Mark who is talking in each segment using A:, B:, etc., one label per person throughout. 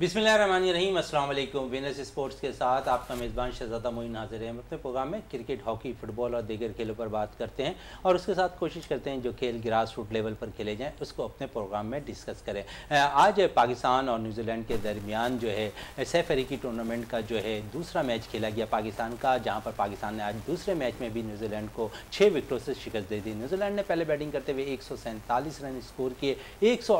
A: बिसमिल रहीम sports के साथ आपका मेज़बान शहजादा मोइन हाजिर है हम अपने प्रोग्राम में क्रिकेट हॉकी फुटबॉल और दीगर खेलों पर बात करते हैं और उसके साथ कोशिश करते हैं जो खेल ग्रास रूट लेवल पर खेले जाएँ उसको अपने प्रोग्राम में डिस्कस करें आज पाकिस्तान और न्यूजीलैंड के दरमियान जो है सैफ अली टूर्नामेंट का जो है दूसरा मैच खेला गया पाकिस्तान का जहाँ पर पाकिस्तान ने आज दूसरे मैच में भी न्यूजीलैंड को छः विकटों से शिकस्त दे दी न्यूजीलैंड ने पहले बैटिंग करते हुए एक रन स्कोर किए एक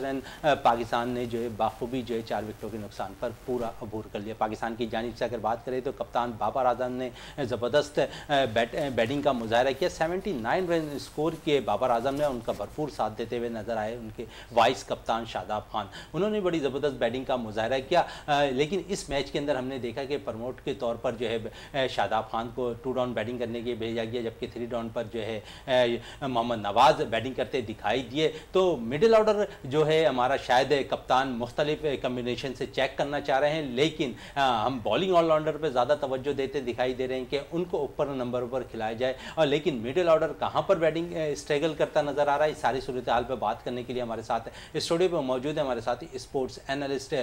A: रन पाकिस्तान ने जो है बाखूबी जो है चार विकेटों के नुकसान पर पूरा अबूर कर लिया पाकिस्तान की जानब से अगर बात करें तो कप्तान बाबर आजम ने ज़बरदस्त बैट, बैटिंग का मुजाहरा किया सेवेंटी नाइन रन स्कोर किए बाबर आजम ने उनका भरपूर साथ देते हुए नजर आए उनके वाइस कप्तान शादाब खान उन्होंने बड़ी ज़बरदस्त बैटिंग का मुजाहरा किया लेकिन इस मैच के अंदर हमने देखा कि प्रमोट के तौर पर जो है शादाब खान को टू डाउन बैटिंग करने के भेजा गया जबकि थ्री डाउन पर जो है मोहम्मद नवाज़ बैटिंग करते दिखाई दिए तो मिडिल ऑर्डर जो है हमारा शायद कप्तान मुख्तलिफ कम्बिन कॉम्बिनेशन से चेक करना चाह रहे हैं लेकिन आ, हम बॉलिंग ऑलराउंडर पर ज़्यादा तवज्जो देते दिखाई दे रहे हैं कि उनको ऊपर नंबर पर खिलाया जाए और लेकिन मिडिल ऑर्डर कहाँ पर बैटिंग स्ट्रगल करता नजर आ रहा है इस सारी सूरत हाल पर बात करने के लिए हमारे साथ स्टूडियो पर मौजूद है हमारे साथ स्पोर्ट्स एनालिस्ट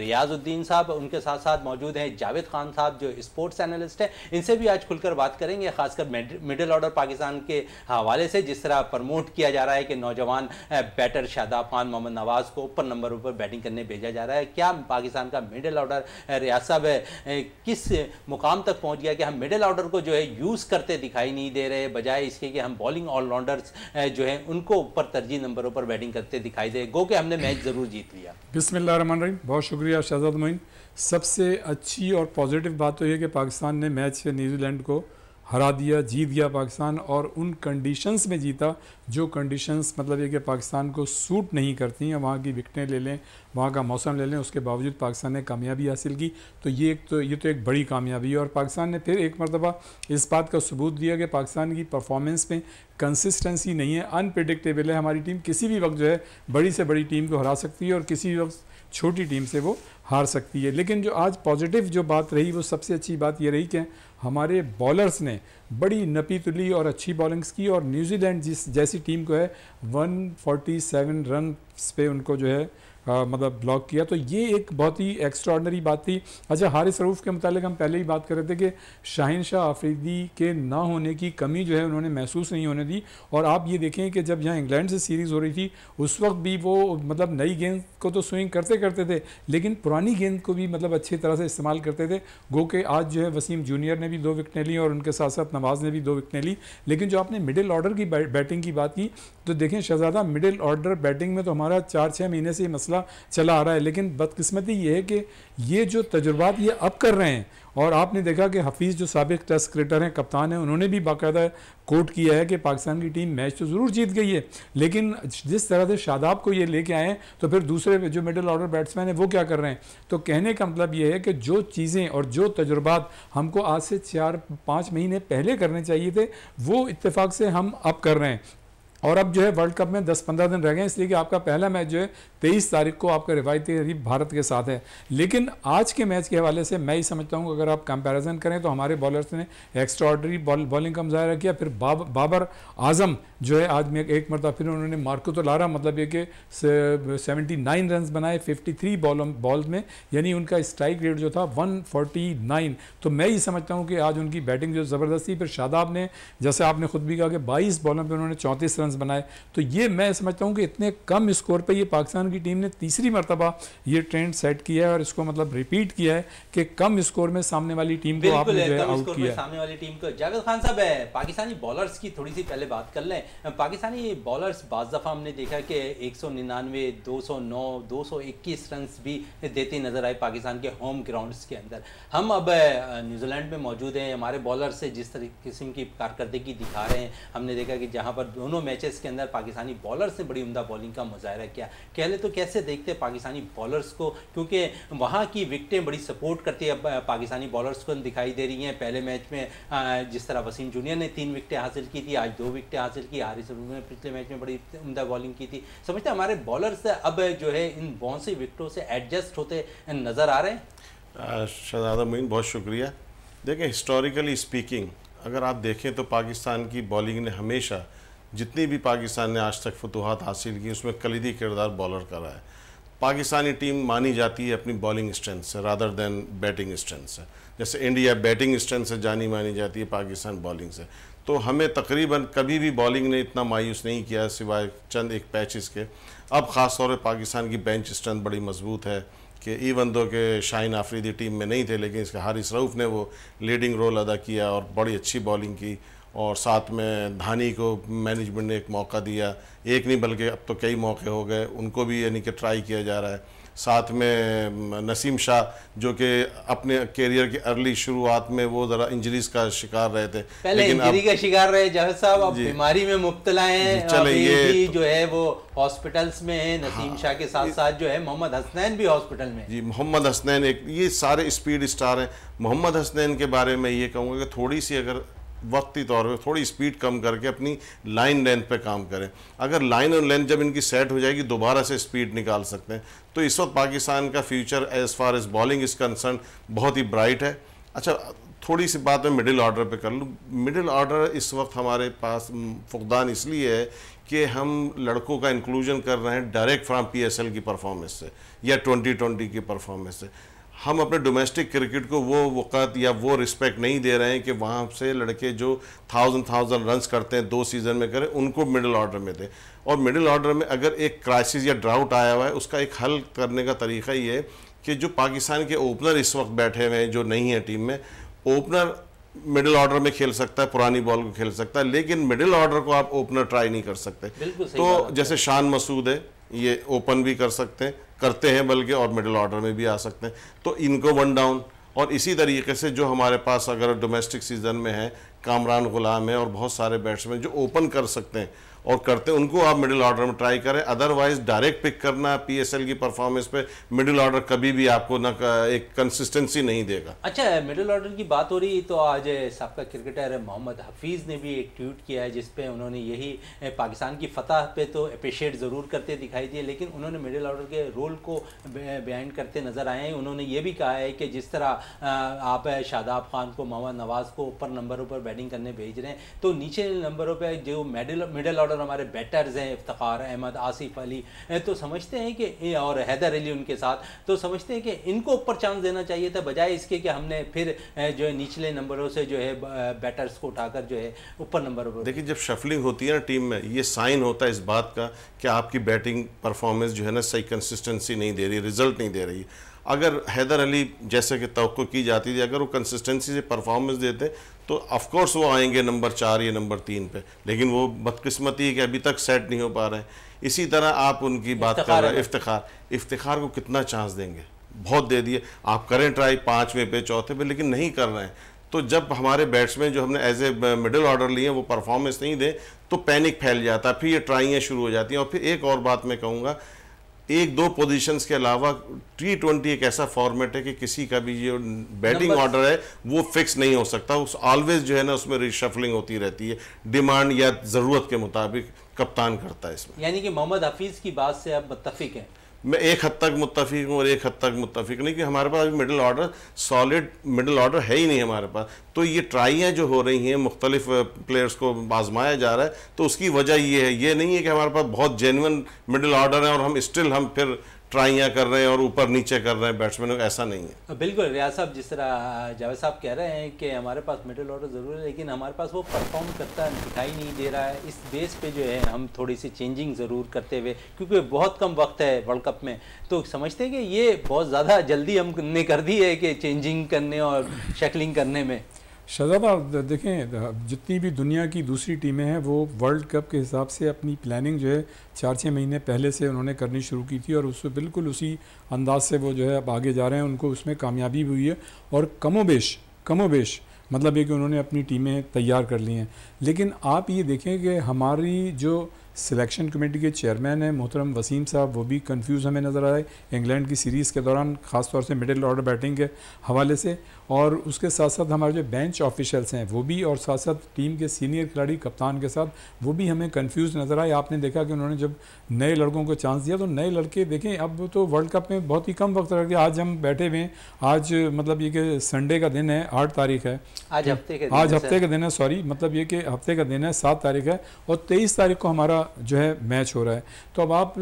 A: रियाजुद्दीन साहब उनके साथ साथ मौजूद हैं जावेद खान साहब जो स्पोर्ट्स एनालिस्ट हैं इनसे भी आज खुलकर बात करेंगे खासकर मिडिल ऑर्डर पाकिस्तान के हवाले से जिस तरह प्रमोट किया जा रहा है कि नौजवान बैटर शादा खान मोहम्मद नवाज को ऊपर नंबर पर बैटिंग करने भेजा जा रहा है क्या पाकिस्तान का मिडिल ऑर्डर रियासब है किस मुकाम तक पहुंच गया कि हम मिडिल ऑर्डर को जो है यूज़ करते दिखाई नहीं दे रहे बजाय इसके कि हम बॉलिंग ऑलराउंडर्स जो है उनको ऊपर तरजीह नंबरों पर बैटिंग करते दिखाई दे गो के हमने मैच ज़रूर जीत लिया
B: बिसमीम बहुत शुक्रिया शहजाद मोइन सबसे अच्छी और पॉजिटिव बात तो यह कि पाकिस्तान ने मैच न्यूजीलैंड को हरा दिया जीत गया पाकिस्तान और उन कंडीशंस में जीता जो कंडीशंस मतलब ये कि पाकिस्तान को सूट नहीं करती हैं वहाँ की विकटें ले लें वहाँ का मौसम ले लें उसके बावजूद पाकिस्तान ने कामयाबी हासिल की तो ये एक तो ये तो एक बड़ी कामयाबी है और पाकिस्तान ने फिर एक मरतबा इस बात का सबूत दिया कि पाकिस्तान की परफॉर्मेंस में कंसिस्टेंसी नहीं है अनप्रडिक्टेबल है हमारी टीम किसी भी वक्त जो है बड़ी से बड़ी टीम को हरा सकती है और किसी भी वक्त छोटी टीम से वो हार सकती है लेकिन जो आज पॉजिटिव जो बात रही वो सबसे अच्छी बात ये रही कि हमारे बॉलर्स ने बड़ी नपी तुली और अच्छी बॉलिंग्स की और न्यूजीलैंड जिस जैसी टीम को है 147 रन पे उनको जो है मतलब ब्लॉक किया तो ये एक बहुत ही एक्स्ट्रॉडनरी बात थी अच्छा हारिस रूफ के मुतालिक हम पहले ही बात कर रहे थे कि शाहिन शाह आफरीदी के ना होने की कमी जो है उन्होंने महसूस नहीं होने दी और आप ये देखें कि जब यहाँ इंग्लैंड से सीरीज़ हो रही थी उस वक्त भी वो मतलब नई गेंद को तो स्विंग करते करते थे लेकिन पुरानी गेंद को भी मतलब अच्छी तरह से इस्तेमाल करते थे गो के आज जो है वसीम जूनियर ने भी दो विकटें ली और उनके साथ साथ नवाज़ ने भी दो विकटें ली लेकिन जो आपने मिडिल ऑर्डर की बैटिंग की बात की तो देखें शहजादा मिडिल ऑर्डर बैटिंग में तो हमारा चार छः महीने से मसला सिलसिला चला आ रहा है लेकिन बदकिस्मती ये है कि ये जो तजुर्बात ये अब कर रहे हैं और आपने देखा कि हफीज़ जो सबक टेस्ट क्रिकेटर हैं कप्तान हैं उन्होंने भी बाकायदा कोट किया है कि पाकिस्तान की टीम मैच तो ज़रूर जीत गई है लेकिन जिस तरह से शादाब को ये लेके आए हैं तो फिर दूसरे जो मिडल ऑर्डर बैट्समैन है वो क्या कर रहे हैं तो कहने का मतलब ये है कि जो चीज़ें और जो तजुर्बात हमको आज से चार पाँच महीने पहले करने चाहिए थे वो इतफाक़ से हम अब कर रहे हैं और अब जो है वर्ल्ड कप में 10-15 दिन रह गए इसलिए कि आपका पहला मैच जो है तेईस तारीख को आपका रिवायती करीब भारत के साथ है लेकिन आज के मैच के हवाले से मैं ही समझता हूँ अगर आप कंपैरिजन करें तो हमारे बॉलर्स ने एक्स्ट्रॉडरी बॉल बॉलिंग का मुजाहरा किया फिर बाब, बाबर आजम जो है आज में एक मरता फिर उन्होंने मार्को तो लारा मतलब ये कि सेवेंटी नाइन रन बनाए फिफ्टी थ्री बॉल बॉल में यानी उनका स्ट्राइक रेट जो था वन फोर्टी नाइन तो मैं ही समझता हूँ कि आज उनकी बैटिंग जो ज़बरदस्ती फिर शादाब ने जैसे आपने खुद भी कहा कि बाईस बॉलों पर उन्होंने चौंतीस रन रन्स बनाए तो ये मैं समझता हूँ कि इतने कम स्कोर पर ये पाकिस्तान की टीम ने तीसरी मरतबा ये ट्रेंड सेट किया है और इसको मतलब रिपीट किया है कि कम स्कोर में सामने वाली टीम को आपने जो है आउट किया
A: सामने वाली टीम को जावेद खान साहब है पाकिस्तानी बॉलर्स की थोड़ी सी पहले बात कर लें पाकिस्तानी बॉलर्स बाज दफ़ा हमने देखा कि एक सौ निन्यानवे दो सौ नौ दो सौ इक्कीस रन भी देते नज़र आए पाकिस्तान के होम ग्राउंड्स के अंदर हम अब न्यूजीलैंड में मौजूद हैं हमारे बॉलर से जिस तरीके किस्म की कारकर्दगी दिखा रहे हैं हमने देखा कि जहाँ पर दोनों मैच मैचेस के अंदर पाकिस्तानी बॉलर्स ने बड़ी उमदा बॉलिंग का मुजाहरा किया कह ले तो कैसे देखते पाकिस्तानी बॉलर्स को क्योंकि वहाँ की विकटें बड़ी सपोर्ट करती है पाकिस्तानी बॉलर्स को दिखाई दे रही हैं पहले मैच में जिस तरह वसीम जूनियर ने तीन विकटें हासिल की थी आज दो विकटें हासिल की हारिस ने पिछले मैच में बड़ी उमदा बॉलिंग की थी समझते हमारे बॉलर्स अब जो है इन बहुत सी विकटों से एडजस्ट होते नज़र आ रहे
C: हैं शहजादा मोइन बहुत शुक्रिया देखें हिस्टोरिकली स्पीकिंग अगर आप देखें तो पाकिस्तान की बॉलिंग ने हमेशा जितनी भी पाकिस्तान ने आज तक फतूहत हासिल की उसमें कलीदी किरदार बॉलर का रहा है पाकिस्तानी टीम मानी जाती है अपनी बॉलिंग स्ट्रेंथ से रादर देन बैटिंग स्ट्रेंथ से जैसे इंडिया बैटिंग स्ट्रेंथ से जानी मानी जाती है पाकिस्तान बॉलिंग से तो हमें तकरीबन कभी भी बॉलिंग ने इतना मायूस नहीं किया सिवाय चंद एक पैचेस के अब ख़ास तौर पर पाकिस्तान की बेंच स्ट्रेंथ बड़ी मजबूत है कि इवन दो के शाहिन आफरीदी टीम में नहीं थे लेकिन इसका हारिस रऊफ़ ने वो लीडिंग रोल अदा किया और बड़ी अच्छी बॉलिंग की और साथ में धानी को मैनेजमेंट ने एक मौका दिया एक नहीं बल्कि अब तो कई मौके हो गए उनको भी यानी कि ट्राई किया जा रहा है साथ में नसीम शाह जो कि अपने कैरियर की अर्ली शुरुआत में वो ज़रा इंजरीज का शिकार रहे थे पहले इंजरी का
A: शिकार रहे जहर साहब अब बीमारी में मुबतला है चले ये तो, जो है वो हॉस्पिटल्स में है हाँ, नसीम हाँ, शाह के साथ साथ
C: जो है मोहम्मद हसनैन भी हॉस्पिटल में जी मोहम्मद हसनैन एक ये सारे स्पीड स्टार हैं मोहम्मद हसनैन के बारे में ये कहूँगा कि थोड़ी सी अगर वक्ती तौर पे थोड़ी स्पीड कम करके अपनी लाइन लेंथ पे काम करें अगर लाइन और लेंथ जब इनकी सेट हो जाएगी दोबारा से स्पीड निकाल सकते हैं तो इस वक्त पाकिस्तान का future as far as bowling is concern बहुत ही ब्राइट है अच्छा थोड़ी सी बात मैं मिडिल ऑर्डर पे कर लूँ मिडिल ऑर्डर इस वक्त हमारे पास फुकदान इसलिए है कि हम लड़कों का इंक्लूजन कर रहे हैं डायरेक्ट एस एल की परफॉर्मेंस से या ट्वेंटी की परफॉर्मेंस से हम अपने डोमेस्टिक क्रिकेट को वो वक़्त या वो रिस्पेक्ट नहीं दे रहे हैं कि वहाँ से लड़के जो थाउजेंड थाउजेंड रन्स करते हैं दो सीज़न में करें उनको मिडिल ऑर्डर में दें और मिडिल ऑर्डर में अगर एक क्राइसिस या ड्राउट आया हुआ है उसका एक हल करने का तरीका ये है कि जो पाकिस्तान के ओपनर इस वक्त बैठे हुए हैं जो नहीं है टीम में ओपनर मिडिल ऑर्डर में खेल सकता है पुरानी बॉल को खेल सकता है लेकिन मिडिल ऑर्डर को आप ओपनर ट्राई नहीं कर सकते तो जैसे शान मसूद है ये ओपन भी कर सकते हैं करते हैं बल्कि और मिडिल ऑर्डर में भी आ सकते हैं तो इनको वन डाउन और इसी तरीके से जो हमारे पास अगर डोमेस्टिक सीज़न में है कामरान गुलाम है और बहुत सारे बैट्समैन जो ओपन कर सकते हैं और करते उनको आप मिडिल ऑर्डर में ट्राई करें अदरवाइज डायरेक्ट पिक करना पीएसएल की परफॉर्मेंस पे मिडिल ऑर्डर कभी भी आपको ना एक कंसिस्टेंसी नहीं देगा
A: अच्छा मिडिल ऑर्डर की बात हो रही तो आज सबका क्रिकेटर मोहम्मद हफीज़ ने भी एक ट्वीट किया है जिसपे उन्होंने यही पाकिस्तान की फतह पे तो अप्रिशिएट ज़रूर करते दिखाई दिए लेकिन उन्होंने मिडिल ऑर्डर के रोल को बयान करते नज़र आए हैं उन्होंने ये भी कहा है कि जिस तरह आप शादाब खान को मोहम्मद नवाज़ को ऊपर नंबरों पर बैटिंग करने भेज रहे हैं तो नीचे नंबरों पर जो मेडल मिडिल ऑर्डर और हमारे बैटर्स हैं इफ्तार अहमद आसिफ अली तो समझते हैं कि और हैदर अली उनके साथ तो समझते हैं कि इनको ऊपर चांस देना चाहिए था बजाय इसके कि हमने फिर जो है निचले नंबरों से जो है बैटर्स को उठाकर जो है ऊपर नंबर पर देखिए
C: जब शफलिंग होती है ना टीम में ये साइन होता है इस बात का कि आपकी बैटिंग परफॉर्मेंस जो है ना सही कंसिस्टेंसी नहीं दे रही रिजल्ट नहीं दे रही अगर हैदर अली जैसे कि तो की जाती थी अगर वो कंसिस्टेंसी से परफॉर्मेंस देते तो ऑफकोर्स वो आएंगे नंबर चार या नंबर तीन पे लेकिन वो बदकस्मती है कि अभी तक सेट नहीं हो पा रहे हैं इसी तरह आप उनकी बात कर रहे हैं इफ्तार इफ्तार को कितना चांस देंगे बहुत दे दिए आप करें ट्राई पाँचवें पे चौथे पे लेकिन नहीं कर रहे हैं तो जब हमारे बैट्समैन जो हमने एज ए मिडिल ऑर्डर लिए वो परफॉर्मेंस नहीं दें तो पैनिक फैल जाता है फिर ये ट्राइयाँ शुरू हो जाती हैं और फिर एक और बात मैं कहूँगा एक दो पोजीशंस के अलावा टी ट्वेंटी एक ऐसा फॉर्मेट है कि किसी का भी जो बैटिंग ऑर्डर है वो फिक्स नहीं हो सकता उस ऑलवेज जो है ना उसमें रिशफलिंग होती रहती है डिमांड या ज़रूरत के मुताबिक कप्तान करता है इसमें
A: यानी कि मोहम्मद हफीज़ की बात से आप मुतफिक
C: हैं मैं एक हद तक मुतफिक हूँ और एक हद तक मुतफिक नहीं कि हमारे पास अभी middle order solid middle order है ही नहीं हमारे पास तो ये ट्राइयाँ जो हो रही हैं मुख्तलिफ प्लेयर्स को आजमाया जा रहा है तो उसकी वजह ये है ये नहीं है कि हमारे पास बहुत जेनवन मिडल ऑर्डर है और हम स्टिल हम फिर ट्राइयाँ कर रहे हैं और ऊपर नीचे कर रहे हैं बैट्समैनों का ऐसा नहीं
A: है बिल्कुल रियाज साहब जिस तरह हाँ, जावेद साहब कह रहे हैं कि हमारे पास मिडिल ऑर्डर ज़रूर है लेकिन हमारे पास वो परफॉर्म करता दिखाई नहीं दे रहा है इस बेस पे जो है हम थोड़ी सी चेंजिंग ज़रूर करते हुए क्योंकि बहुत कम वक्त है वर्ल्ड कप में तो समझते हैं कि ये बहुत ज़्यादा जल्दी हमने कर दी है कि चेंजिंग करने और शक्लिंग करने में
B: शहजादा देखें जितनी भी दुनिया की दूसरी टीमें हैं वो वर्ल्ड कप के हिसाब से अपनी प्लानिंग जो है चार छः महीने पहले से उन्होंने करनी शुरू की थी और उससे बिल्कुल उसी अंदाज से वो जो है अब आगे जा रहे हैं उनको उसमें कामयाबी भी हुई है और कमोबेश कमोबेश मतलब ये कि उन्होंने अपनी टीमें तैयार कर ली हैं लेकिन आप ये देखें कि हमारी जो सिलेक्शन कमेटी के चेयरमैन हैं मोहतरम वसीम साहब वो भी कंफ्यूज हमें नज़र आए इंग्लैंड की सीरीज़ के दौरान ख़ासतौर से मिडिल ऑर्डर बैटिंग के हवाले से और उसके साथ साथ हमारे जो बेंच ऑफिशल्स हैं वो भी और साथ साथ टीम के सीनियर खिलाड़ी कप्तान के साथ वो भी हमें कंफ्यूज नज़र आए आपने देखा कि उन्होंने जब नए लड़कों को चांस दिया तो नए लड़के देखें अब तो वर्ल्ड कप में बहुत ही कम वक्त रह गया आज हम बैठे हुए हैं आज मतलब ये कि संडे का दिन है आठ तारीख है आज हफ्ते का आज हफ्ते का दिन है सॉरी मतलब ये कि हफ्ते का दिन है सात तारीख है और तेईस तारीख को हमारा जो है मैच हो रहा है तो अब आप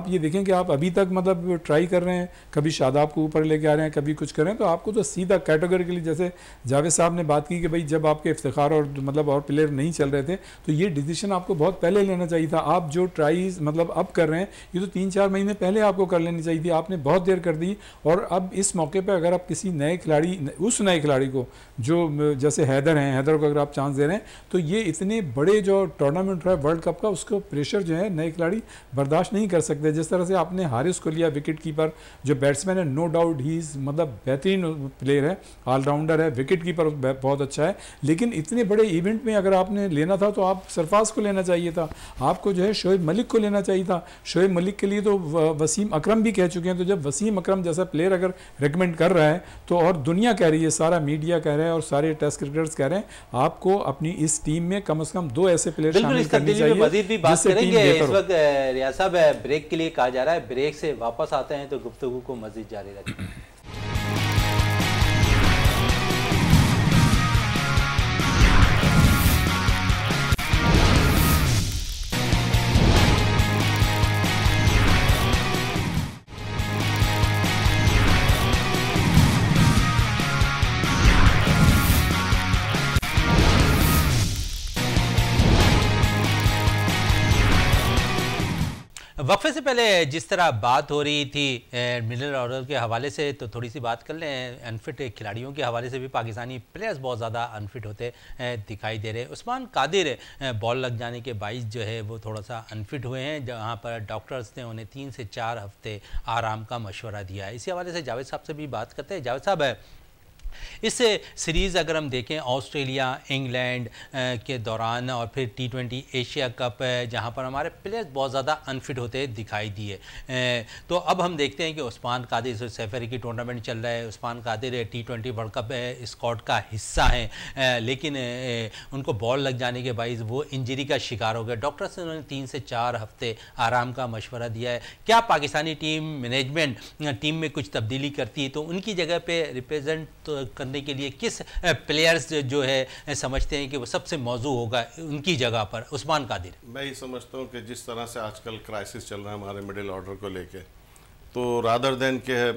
B: आप ये देखें कि आप अभी तक मतलब ट्राई कर रहे हैं कभी शादाब को ऊपर लेके आ रहे हैं कभी कुछ कर रहे हैं तो आपको तो सीधा लिए जैसे जावेद साहब ने बात की कि भाई जब आपके इफ्तार और मतलब और प्लेयर नहीं चल रहे थे तो ये डिसीजन आपको बहुत पहले लेना चाहिए था आप जो ट्राई मतलब अब कर रहे हैं ये तो तीन चार महीने पहले आपको कर लेनी चाहिए थी आपने बहुत देर कर दी और अब इस मौके पर अगर आप किसी नए खिलाड़ी उस नए खिलाड़ी को जो जैसे हैदर हैं हैदर को अगर आप चांस दे रहे हैं तो ये इतने बड़े जो टूर्नामेंट रहा है वर्ल्ड कप का उसको प्रेशर जो है नए खिलाड़ी बर्दाश्त नहीं कर सकते जिस तरह से आपने हारिस को लिया विकेट कीपर जो बैट्समैन है नो डाउट ही मतलब बेहतरीन प्लेयर है है ऑलराउंडर है विकेट कीपर बहुत अच्छा है लेकिन इतने बड़े इवेंट में अगर आपने लेना था तो आप सरफाज को लेना चाहिए था आपको जो है शोएब मलिक को लेना चाहिए था शोएब मलिक के लिए तो वसीम अक्रम भी कह चुके हैं तो जब वसीम अक्रम जैसा प्लेयर अगर रिकमेंड कर रहा है तो और दुनिया कह रही है सारा मीडिया कह रहा है और सारे टेस्ट क्रिकेटर्स कह रहे हैं आपको अपनी इस टीम में कम अज कम दो ऐसे प्लेयर
A: रिया साहब ब्रेक के लिए कहा जा रहा है ब्रेक से वापस आते हैं तो गुप्तगु को मजीद जारी रखें वक्फे से पहले जिस तरह बात हो रही थी मिडल ऑर्डर के हवाले से तो थोड़ी सी बात कर लें अनफिट खिलाड़ियों के हवाले से भी पाकिस्तानी प्लेयर्स बहुत ज़्यादा अनफिट होते दिखाई दे रहे उस्मान कादिर बॉल लग जाने के बाईस जो है वो थोड़ा सा अनफिट हुए हैं जहाँ पर डॉक्टर्स ने उन्हें तीन से चार हफ्ते आराम का मशवरा दिया है इसी हवाले से जावेद साहब से भी बात करते हैं जावेद साहब इस सीरीज़ अगर हम देखें ऑस्ट्रेलिया इंग्लैंड के दौरान और फिर टी ट्वेंटी एशिया कप जहां पर हमारे प्लेयर्स बहुत ज़्यादा अनफिट होते दिखाई दिए तो अब हम देखते हैं कि उस्मान कादिर सैफ की टूर्नामेंट चल रहा है Usman Qadir T twenty World Cup squad का हिस्सा हैं लेकिन उनको बॉल लग जाने के बायस वो इंजरी का शिकार हो गया डॉक्टर्स ने उन्होंने तीन से चार हफ्ते आराम का मशवरा दिया है क्या पाकिस्तानी टीम मैनेजमेंट टीम में कुछ तब्दीली करती है तो उनकी जगह पर रिप्रेजेंट तो करने के लिए किस प्लेयर्स जो है समझते हैं कि वो सबसे मौजू होगा उनकी जगह पर उस्मान कादिर
C: मैं ये समझता हूँ कि जिस तरह से आजकल क्राइसिस चल रहा है हमारे मिडिल ऑर्डर को लेके तो रादर देन के है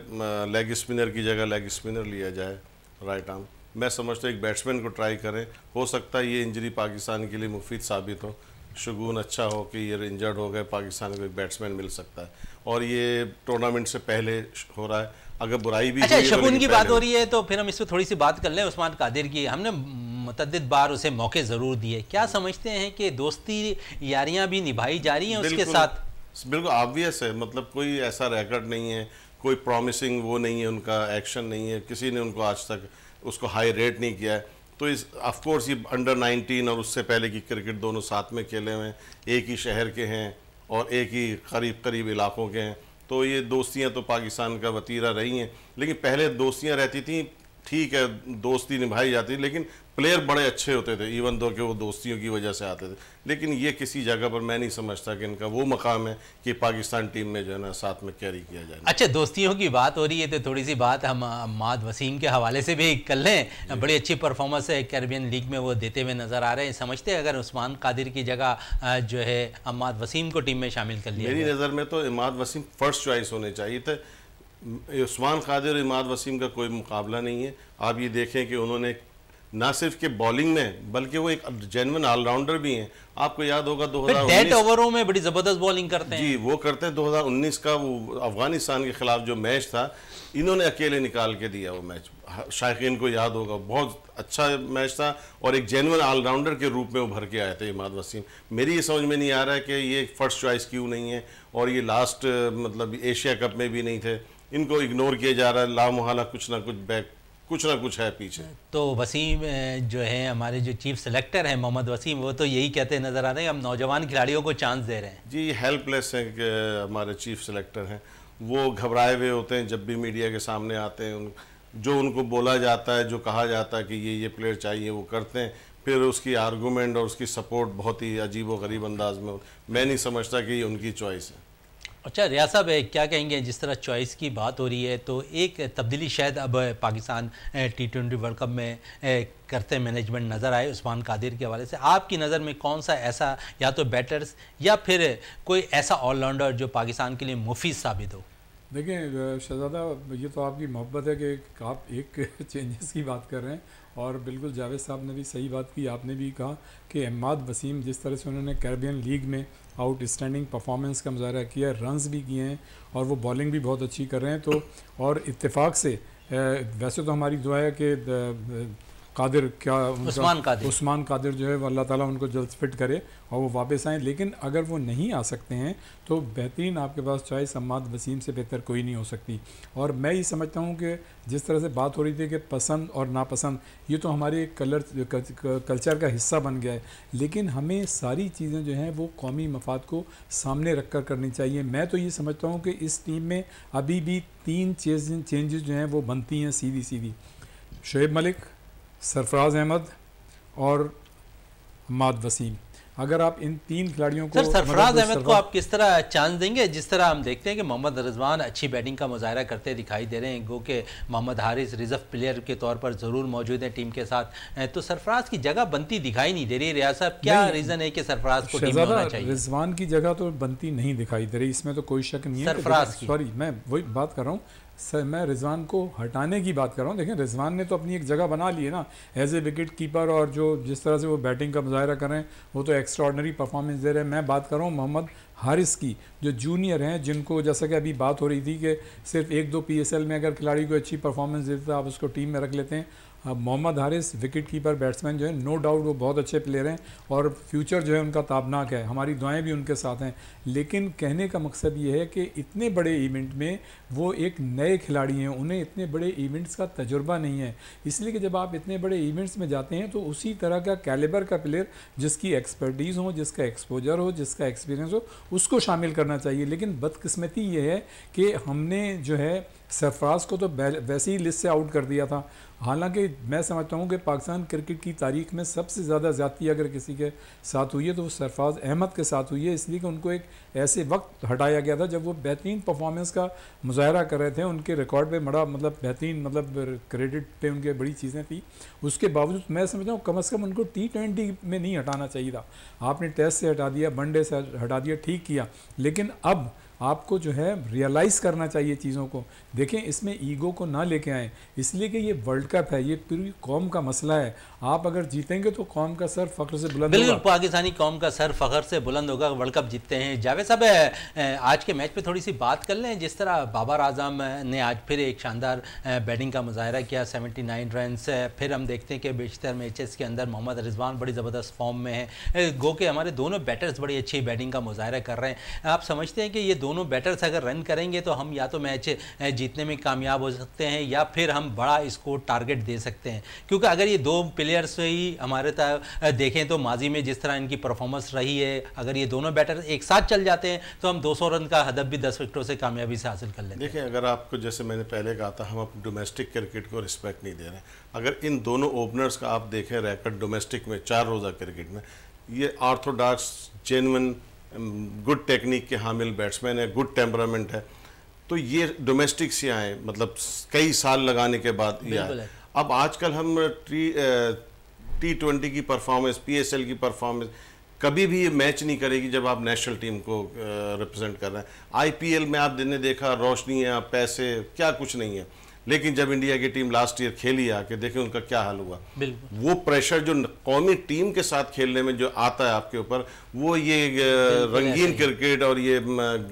C: लेग स्पिनर की जगह लेग स्पिनर लिया जाए राइट आर्म मैं समझता हूँ एक बैट्समैन को ट्राई करें हो सकता है ये इंजरी पाकिस्तान के लिए मुफीद साबित हो शगुन अच्छा हो कि ये इंजर्ड हो गए पाकिस्तान को एक बैट्समैन मिल सकता है और ये टूर्नामेंट से पहले हो रहा है अगर बुराई भी अच्छा तो शगुन की बात हो रही
A: है तो फिर हम इस पर थोड़ी सी बात कर लें उस्मान कादिर की हमने मतद बार उसे मौके ज़रूर दिए क्या समझते हैं कि दोस्ती यारियाँ भी निभाई जा रही हैं उसके
C: साथ बिल्कुल ऑब्वियस है मतलब कोई ऐसा रिकॉर्ड नहीं है कोई प्रॉमिसिंग वो नहीं है उनका एक्शन नहीं है किसी ने उनको आज तक उसको हाई रेट नहीं किया है तो इस ऑफकोर्स ये अंडर 19 और उससे पहले की क्रिकेट दोनों साथ में खेले हुए हैं एक ही शहर के हैं और एक ही करीब करीब इलाकों के हैं तो ये दोस्तियाँ तो पाकिस्तान का वतीरा रही हैं लेकिन पहले दोस्तियाँ रहती थी ठीक है दोस्ती निभाई जाती लेकिन प्लेयर बड़े अच्छे होते थे इवन दो कि वो दोस्तियों की वजह से आते थे लेकिन ये किसी जगह पर मैं नहीं समझता कि इनका वो मकाम है कि पाकिस्तान टीम में जो है ना साथ में कैरी किया जाए
A: अच्छा दोस्तियों की बात हो रही है तो थोड़ी सी बात हम माद वसीम के हवाले से भी कर लें बड़ी अच्छी परफॉर्मेंस है कैरबियन लीग में वो देते हुए नज़र आ रहे हैं समझते हैं अगर उस्मान कादिर की जगह जो है अमाद वसीम को टीम में शामिल कर लिया मेरी
C: नज़र में तो इमाद वसीम फर्स्ट चॉइस होने चाहिए थे उस्मान कादिर और इमाद वसीम का कोई मुकाबला नहीं है आप ये देखें कि उन्होंने ना सिर्फ के बॉलिंग में बल्कि वो एक जेनवन ऑलराउंडर भी हैं आपको याद होगा दो हजार ओवरों में बड़ी ज़बरदस्त बॉलिंग करते हैं जी वो करते हैं 2019 का वो अफगानिस्तान के ख़िलाफ़ जो मैच था इन्होंने अकेले निकाल के दिया वो मैच शायक को याद होगा बहुत अच्छा मैच था और एक जेनवन ऑलराउंडर के रूप में उभर के आए थे इमाद वसीम मेरी ये समझ में नहीं आ रहा है कि ये फर्स्ट चॉइस क्यों नहीं है और ये लास्ट मतलब एशिया कप में भी नहीं थे इनको इग्नोर किया जा रहा है मोहला कुछ ना कुछ बैक कुछ ना कुछ है पीछे
A: तो वसीम जो है हमारे जो चीफ सेलेक्टर हैं मोहम्मद वसीम वो तो यही कहते नज़र आ रहे हैं हम नौजवान खिलाड़ियों को चांस दे रहे हैं
C: जी हेल्पलेस हैं कि हमारे चीफ सेलेक्टर हैं वो घबराए हुए होते हैं जब भी मीडिया के सामने आते हैं उन जो उनको बोला जाता है जो कहा जाता है कि ये ये प्लेयर चाहिए वो करते हैं फिर उसकी आर्गूमेंट और उसकी सपोर्ट बहुत ही अजीब व गरीब अंदाज में मैं नहीं समझता कि ये उनकी चॉइस है
A: अच्छा रिया साहब क्या कहेंगे जिस तरह चॉइस की बात हो रही है तो एक तब्दीली शायद अब Pakistan T twenty World cup में करते मैनेजमेंट नज़र आए उस्मान कादिर के हवाले से आपकी नज़र में कौन सा ऐसा या तो बैटर्स या फिर कोई ऐसा ऑलराउंडर जो पाकिस्तान के लिए मुफीद साबित हो
B: देखें शहजादा ये तो आपकी मोहब्बत है कि आप एक चेंजेस की बात कर रहे हैं और बिल्कुल जावेद साहब ने भी सही बात की आपने भी कहा कि अहमद वसीम जिस तरह से उन्होंने कैरबियन लीग में आउटस्टैंडिंग परफॉर्मेंस का मुजाहरा किया रन्स भी किए हैं और वो बॉलिंग भी बहुत अच्छी कर रहे हैं तो और इतफाक़ से वैसे तो हमारी जो है कि कादिर क्या उस्मान कादिर उस्मान कादिर जो है वो अल्लाह ताला उनको जल्द फिट करे और वो वापस आएँ लेकिन अगर वो नहीं आ सकते हैं तो बेहतरीन आपके पास चॉइस सम्माद वसीम से बेहतर कोई नहीं हो सकती और मैं ये समझता हूँ कि जिस तरह से बात हो रही थी कि पसंद और नापसंद ये तो हमारे कलर कल्चर का हिस्सा बन गया है लेकिन हमें सारी चीज़ें जो हैं वो कौमी मफाद को सामने रख कर करनी चाहिए मैं तो ये समझता हूँ कि इस टीम में अभी भी तीन चेंजेस जो हैं वो बनती हैं सीधी सीधी शुएब मलिक सरफराज अहमद और माद वसीम अगर आप इन तीन खिलाड़ियों को सर सरफराज अहमद को आप
A: किस तरह चांस देंगे जिस तरह हम देखते हैं कि मोहम्मद रजवान अच्छी बैटिंग का मुजाहरा करते दिखाई दे रहे हैं गो के मोहम्मद हारिस रिजर्व प्लेयर के तौर पर ज़रूर मौजूद हैं टीम के साथ तो सरफराज की जगह बनती दिखाई नहीं दे रही रियाज साहब क्या रीज़न है कि सरफराज को टीम होना चाहिए
B: रिजवान की जगह तो बनती नहीं दिखाई दे रही इसमें तो कोई शक नहीं है सरफराज सॉरी मैं वही बात कर रहा हूँ सर मैं रिजवान को हटाने की बात कर रहा हूँ देखें रिजवान ने तो अपनी एक जगह बना ली है ना एज ए विकेट कीपर और जो जिस तरह से वो बैटिंग का मुजाहरा कर रहे हैं वो तो एक्स्ट्रॉडनरी परफॉर्मेंस दे रहे हैं मैं बात कर रहा हूँ मोहम्मद हारिस की जो जूनियर हैं जिनको जैसा कि अभी बात हो रही थी कि सिर्फ एक दो पी में अगर खिलाड़ी को अच्छी परफॉर्मेंस देते तो आप उसको टीम में रख लेते हैं अब Mohammad Haris wicket keeper batsman जो है नो डाउट वो बहुत अच्छे प्लेयर हैं और फ्यूचर जो है उनका ताबनाक है हमारी दुआएं भी उनके साथ हैं लेकिन कहने का मकसद ये है कि इतने बड़े इवेंट में वो एक नए खिलाड़ी हैं उन्हें इतने बड़े इवेंट्स का तजुर्बा नहीं है इसलिए कि जब आप इतने बड़े इवेंट्स में जाते हैं तो उसी तरह का कैलिबर का प्लेयर जिसकी एक्सपर्टीज़ हो जिसका एक्सपोजर हो जिसका एक्सपीरियंस हो उसको शामिल करना चाहिए लेकिन बदकस्मती ये है कि हमने जो है सरफराज को तो वैसे ही लिस्ट से आउट कर दिया था हालांकि मैं समझता हूँ कि पाकिस्तान क्रिकेट की तारीख में सबसे ज़्यादा ज़्यादती अगर किसी के साथ हुई है तो वो सरफराज अहमद के साथ हुई है इसलिए कि उनको एक ऐसे वक्त हटाया गया था जब वो बेहतरीन परफॉर्मेंस का मुजाह मुजाहरा कर रहे थे उनके रिकॉर्ड पे बड़ा मतलब बेहतरीन मतलब क्रेडिट पे उनके बड़ी चीज़ें थी उसके बावजूद मैं समझता हूँ कम अज़ कम उनको टी ट्वेंटी में नहीं हटाना चाहिए था आपने टेस्ट से हटा दिया वनडे से हटा दिया ठीक किया लेकिन अब आपको जो है रियलाइज़ करना चाहिए चीज़ों को देखें इसमें ईगो को ना लेके आएँ इसलिए कि ये वर्ल्ड कप है ये पूरी कौम का मसला है आप अगर जीतेंगे तो कौम का सर फख्र से बुलंद बिल्कुल
A: पाकिस्तानी कौम का सर फख्र से बुलंद होगा वर्ल्ड कप जीतते हैं जावेद साहब आज के मैच पर थोड़ी सी बात कर लें जिस तरह बाबर आजम ने आज फिर एक शानदार बैटिंग का मुजाहरा किया सेवेंटी नाइन रन फिर हम देखते हैं कि बेशतर मैचेस के अंदर मोहम्मद रिजवान बड़ी ज़बरदस्त फॉर्म में है गो के हमारे दोनों बैटर्स बड़ी अच्छी बैटिंग का मुजाहरा कर रहे हैं आप समझते हैं कि ये दोनों बैटर्स अगर रन करेंगे तो हम या तो मैच जीतने में कामयाब हो सकते हैं या फिर हम बड़ा इसको टारगेट दे सकते हैं क्योंकि अगर ये दो प्लेयर्स ही हमारे देखें तो माजी में जिस तरह इनकी परफॉर्मेंस रही है अगर ये दोनों बैटर एक साथ चल जाते हैं तो हम 200 रन का हदफ भी 10 विकेटों से कामयाबी से हासिल कर
C: लेते हैं देखिए अगर आपको जैसे मैंने पहले कहा था हम अपने डोमेस्टिक क्रिकेट को रिस्पेक्ट नहीं दे रहे अगर इन दोनों ओपनर्स का आप देखें रैकेट डोमेस्टिक में चार रोज़ा क्रिकेट में ये आर्थोडॉक्स जेनवन गुड टेक्निक के हामिल बैट्समैन है गुड टेम्परामेंट है तो ये डोमेस्टिक से आए मतलब कई साल लगाने के बाद ये आए अब आजकल हम टी टी ट्वेंटी की परफॉर्मेंस पीएसएल की परफॉर्मेंस कभी भी ये मैच नहीं करेगी जब आप नेशनल टीम को रिप्रेजेंट कर रहे हैं आईपीएल में आप दिन देखा रोशनी है पैसे क्या कुछ नहीं है लेकिन जब इंडिया की टीम लास्ट ईयर खेली आके देखें उनका क्या हाल हुआ वो प्रेशर जो कौमी टीम के साथ खेलने में जो आता है आपके ऊपर वो ये रंगीन क्रिकेट और ये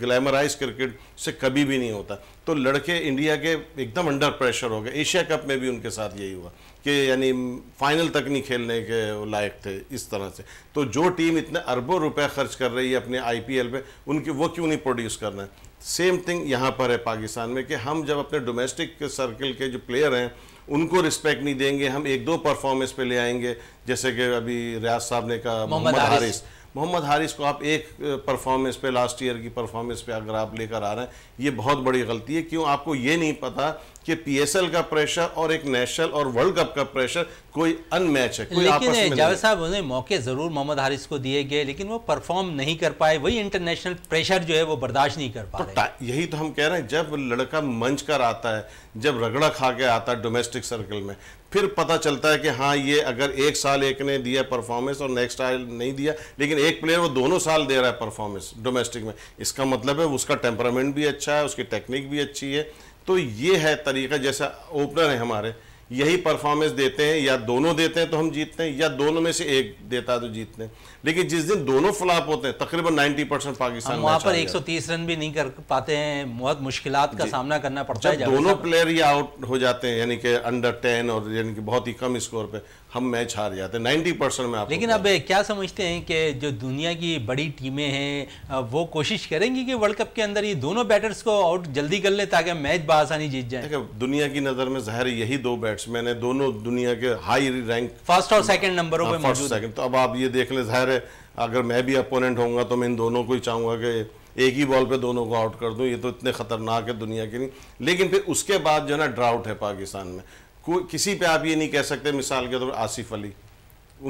C: ग्लैमराइज क्रिकेट से कभी भी नहीं होता तो लड़के इंडिया के एकदम अंडर प्रेशर हो गए एशिया कप में भी उनके साथ यही हुआ कि यानी फाइनल तक नहीं खेलने के लायक थे इस तरह से तो जो टीम इतने अरबों रुपए खर्च कर रही है अपने आईपीएल पे उनके वो क्यों नहीं प्रोड्यूस करना है सेम थिंग यहाँ पर है पाकिस्तान में कि हम जब अपने डोमेस्टिक सर्कल के जो प्लेयर हैं उनको रिस्पेक्ट नहीं देंगे हम एक दो परफॉर्मेंस पे ले आएंगे जैसे कि अभी रियाज साहब ने कहा मोहम्मद हारिस मोहम्मद हारिस को आप एक परफॉर्मेंस पे लास्ट ईयर की परफॉर्मेंस पे अगर आप लेकर आ रहे हैं ये बहुत बड़ी गलती है क्यों आपको ये नहीं पता कि पीएसएल का प्रेशर और एक नेशनल और वर्ल्ड कप का प्रेशर कोई अनमैच है कोई लेकिन जावेद
A: साहब उन्हें मौके ज़रूर मोहम्मद हारिस को दिए गए लेकिन वो परफॉर्म नहीं कर पाए वही इंटरनेशनल प्रेशर जो है वो बर्दाश्त नहीं कर पा
C: तो यही तो हम कह रहे हैं जब लड़का मंच कर आता है जब रगड़ा खा के आता है डोमेस्टिक सर्कल में फिर पता चलता है कि हाँ ये अगर एक साल एक ने दिया परफॉर्मेंस और नेक्स्ट साल नहीं दिया लेकिन एक प्लेयर वो दोनों साल दे रहा है परफॉर्मेंस डोमेस्टिक में इसका मतलब है उसका टेम्परामेंट भी अच्छा है उसकी टेक्निक भी अच्छी है तो ये है तरीका जैसा ओपनर है हमारे यही परफॉर्मेंस देते हैं या दोनों देते हैं तो हम जीतते हैं या दोनों में से एक देता है तो जीतते हैं लेकिन जिस दिन दोनों फ्लॉप होते हैं तकरीबन 90 परसेंट पाकिस्तान वहां पर
A: 130 रन भी नहीं कर पाते हैं बहुत मुश्किल का सामना करना पड़ता है दोनों
C: प्लेयर ही आउट हो जाते हैं यानी कि अंडर टेन और यानी कि बहुत ही कम स्कोर पे हम मैच हार जाते हैं नाइन्टी परसेंट में आप लेकिन अब क्या समझते हैं कि जो
A: दुनिया की बड़ी टीमें हैं वो कोशिश करेंगी कि वर्ल्ड कप के अंदर ये दोनों बैटर्स को आउट जल्दी कर ले ताकि मैच बसानी जीत जाए
C: दुनिया की नज़र में जहर यही दो बैट्समैन है दोनों दुनिया के हाई रैंक फर्स्ट और सेकेंड नंबरों पर मौजूद तो अब आप ये देख लें जहर है अगर मैं भी अपोनेंट होऊंगा तो मैं इन दोनों को ही चाहूंगा कि एक ही बॉल पे दोनों को आउट कर दूं ये तो इतने ख़तरनाक है दुनिया के नहीं लेकिन फिर उसके बाद जो है ना ड्राउट है पाकिस्तान में कोई किसी पे आप ये नहीं कह सकते मिसाल के तौर तो आसिफ अली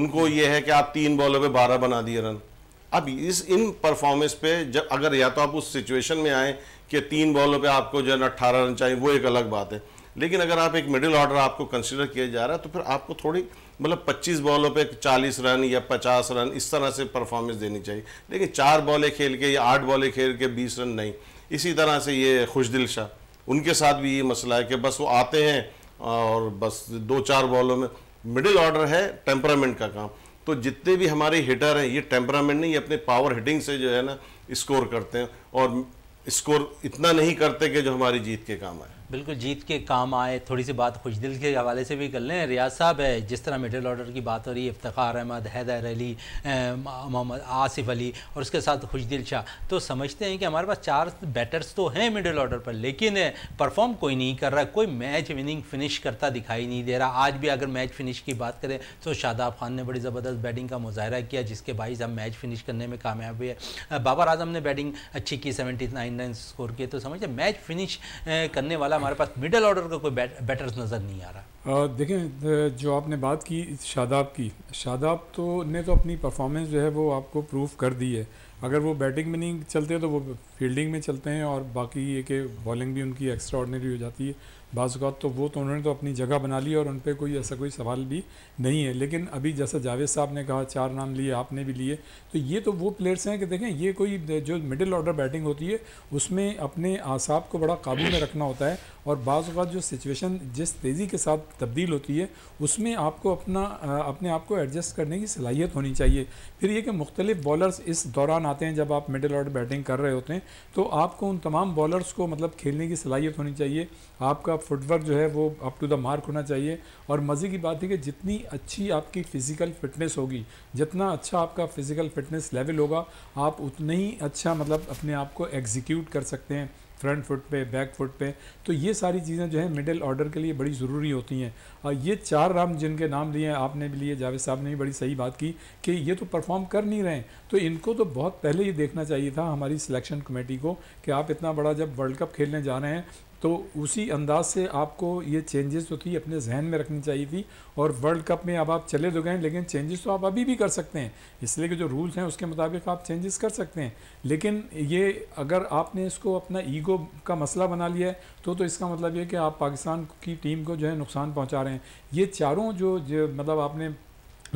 C: उनको ये है कि आप तीन बॉलों पे बारह बना दिए रन अब इस इन परफॉर्मेंस पे जब अगर या तो आप उस सिचुएशन में आए कि तीन बॉलों पर आपको जो है ना अट्ठारह रन चाहिए वो एक अलग बात है लेकिन अगर आप एक मिडिल ऑर्डर आपको कंसिडर किया जा रहा है तो फिर आपको थोड़ी मतलब 25 बॉलों पे 40 रन या 50 रन इस तरह से परफॉर्मेंस देनी चाहिए लेकिन चार बॉलें खेल के या आठ बॉलें खेल के 20 रन नहीं इसी तरह से ये खुशदिल शाह उनके साथ भी ये मसला है कि बस वो आते हैं और बस दो चार बॉलों में मिडिल ऑर्डर है टेम्परामेंट का काम तो जितने भी हमारे हिटर हैं ये टेम्परामेंट नहीं ये अपने पावर हिटिंग से जो है ना स्कोर करते हैं और स्कोर इतना नहीं करते कि जो हमारी जीत के काम आए
A: बिल्कुल जीत के काम आए थोड़ी सी बात खुश दिल के हवाले से भी कर लें रियाज साहब है जिस तरह मिडिल ऑर्डर की बात हो रही है इफ्तार अहमद हैदर अली मोहम्मद आसिफ अली और उसके साथ खुश दिल शाह तो समझते हैं कि हमारे पास चार बैटर्स तो हैं मिडिल ऑर्डर पर लेकिन परफॉर्म कोई नहीं कर रहा कोई मैच विनिंग फिनिश करता दिखाई नहीं दे रहा आज भी अगर मैच फिनिश की बात करें तो शादाब खान ने बड़ी ज़बरदस्त बैटिंग का मुजाहरा किया जिसके बाईस हम मैच फिनिश करने में कामयाब हुए बाबर आजम ने बैटिंग अच्छी की सेवेंटी नाइन रन स्कोर किए तो समझिए मैच फिनिश करने वाला हमारे पास मिडल ऑर्डर का कोई बेटर बैटर्स नज़र नहीं आ
B: रहा देखें जो आपने बात की शादाब की शादाब तो ने तो अपनी परफॉर्मेंस जो है वो आपको प्रूफ कर दी है अगर वो बैटिंग में नहीं चलते तो वो फील्डिंग में चलते हैं और बाकी ये कि बॉलिंग भी उनकी एक्स्ट्रा हो जाती है बाज़ात तो वो तो उन्होंने तो अपनी जगह बना ली और उन पर कोई ऐसा कोई सवाल भी नहीं है लेकिन अभी जैसा जावेद साहब ने कहा चार नाम लिए आपने भी लिए तो ये तो वो प्लेयर्स हैं कि देखें ये कोई जो मिडिल ऑर्डर बैटिंग होती है उसमें अपने आसाब को बड़ा काबू में रखना होता है और बाज़ात जो सिचुएशन जिस तेज़ी के साथ तब्दील होती है उसमें आपको अपना अपने आप को एडजस्ट करने की सलाहियत होनी चाहिए फिर ये कि मुख्तलिफ बॉलर्स इस दौरान आते हैं जब आप मिडल ऑर्डर बैटिंग कर रहे होते हैं तो आपको उन तमाम बॉलर्स को मतलब खेलने की सलाहियत होनी चाहिए आपका फुटवर्क जो है वो अप टू द मार्क होना चाहिए और मज़े की बात है कि जितनी अच्छी आपकी फ़िज़िकल फ़िटनेस होगी जितना अच्छा आपका फ़िज़िकल फ़िटनेस लेवल होगा आप उतना ही अच्छा मतलब अपने आप को एग्जीक्यूट कर सकते हैं फ्रंट फुट पे बैक फुट पे तो ये सारी चीज़ें जो है मिडिल ऑर्डर के लिए बड़ी ज़रूरी होती हैं और ये चार राम जिनके नाम लिए हैं आपने भी लिए जावेद साहब ने भी बड़ी सही बात की कि ये तो परफॉर्म कर नहीं रहे तो इनको तो बहुत पहले ही देखना चाहिए था हमारी सिलेक्शन कमेटी को कि आप इतना बड़ा जब वर्ल्ड कप खेलने जा रहे हैं तो उसी अंदाज से आपको ये चेंजेस तो थी अपने जहन में रखनी चाहिए थी और वर्ल्ड कप में अब आप चले तो गए लेकिन चेंजेस तो आप अभी भी कर सकते हैं इसलिए कि जो रूल्स हैं उसके मुताबिक आप चेंजेस कर सकते हैं लेकिन ये अगर आपने इसको अपना ईगो का मसला बना लिया है तो तो इसका मतलब ये कि आप पाकिस्तान की टीम को जो है नुकसान पहुँचा रहे हैं ये चारों जो, जो मतलब आपने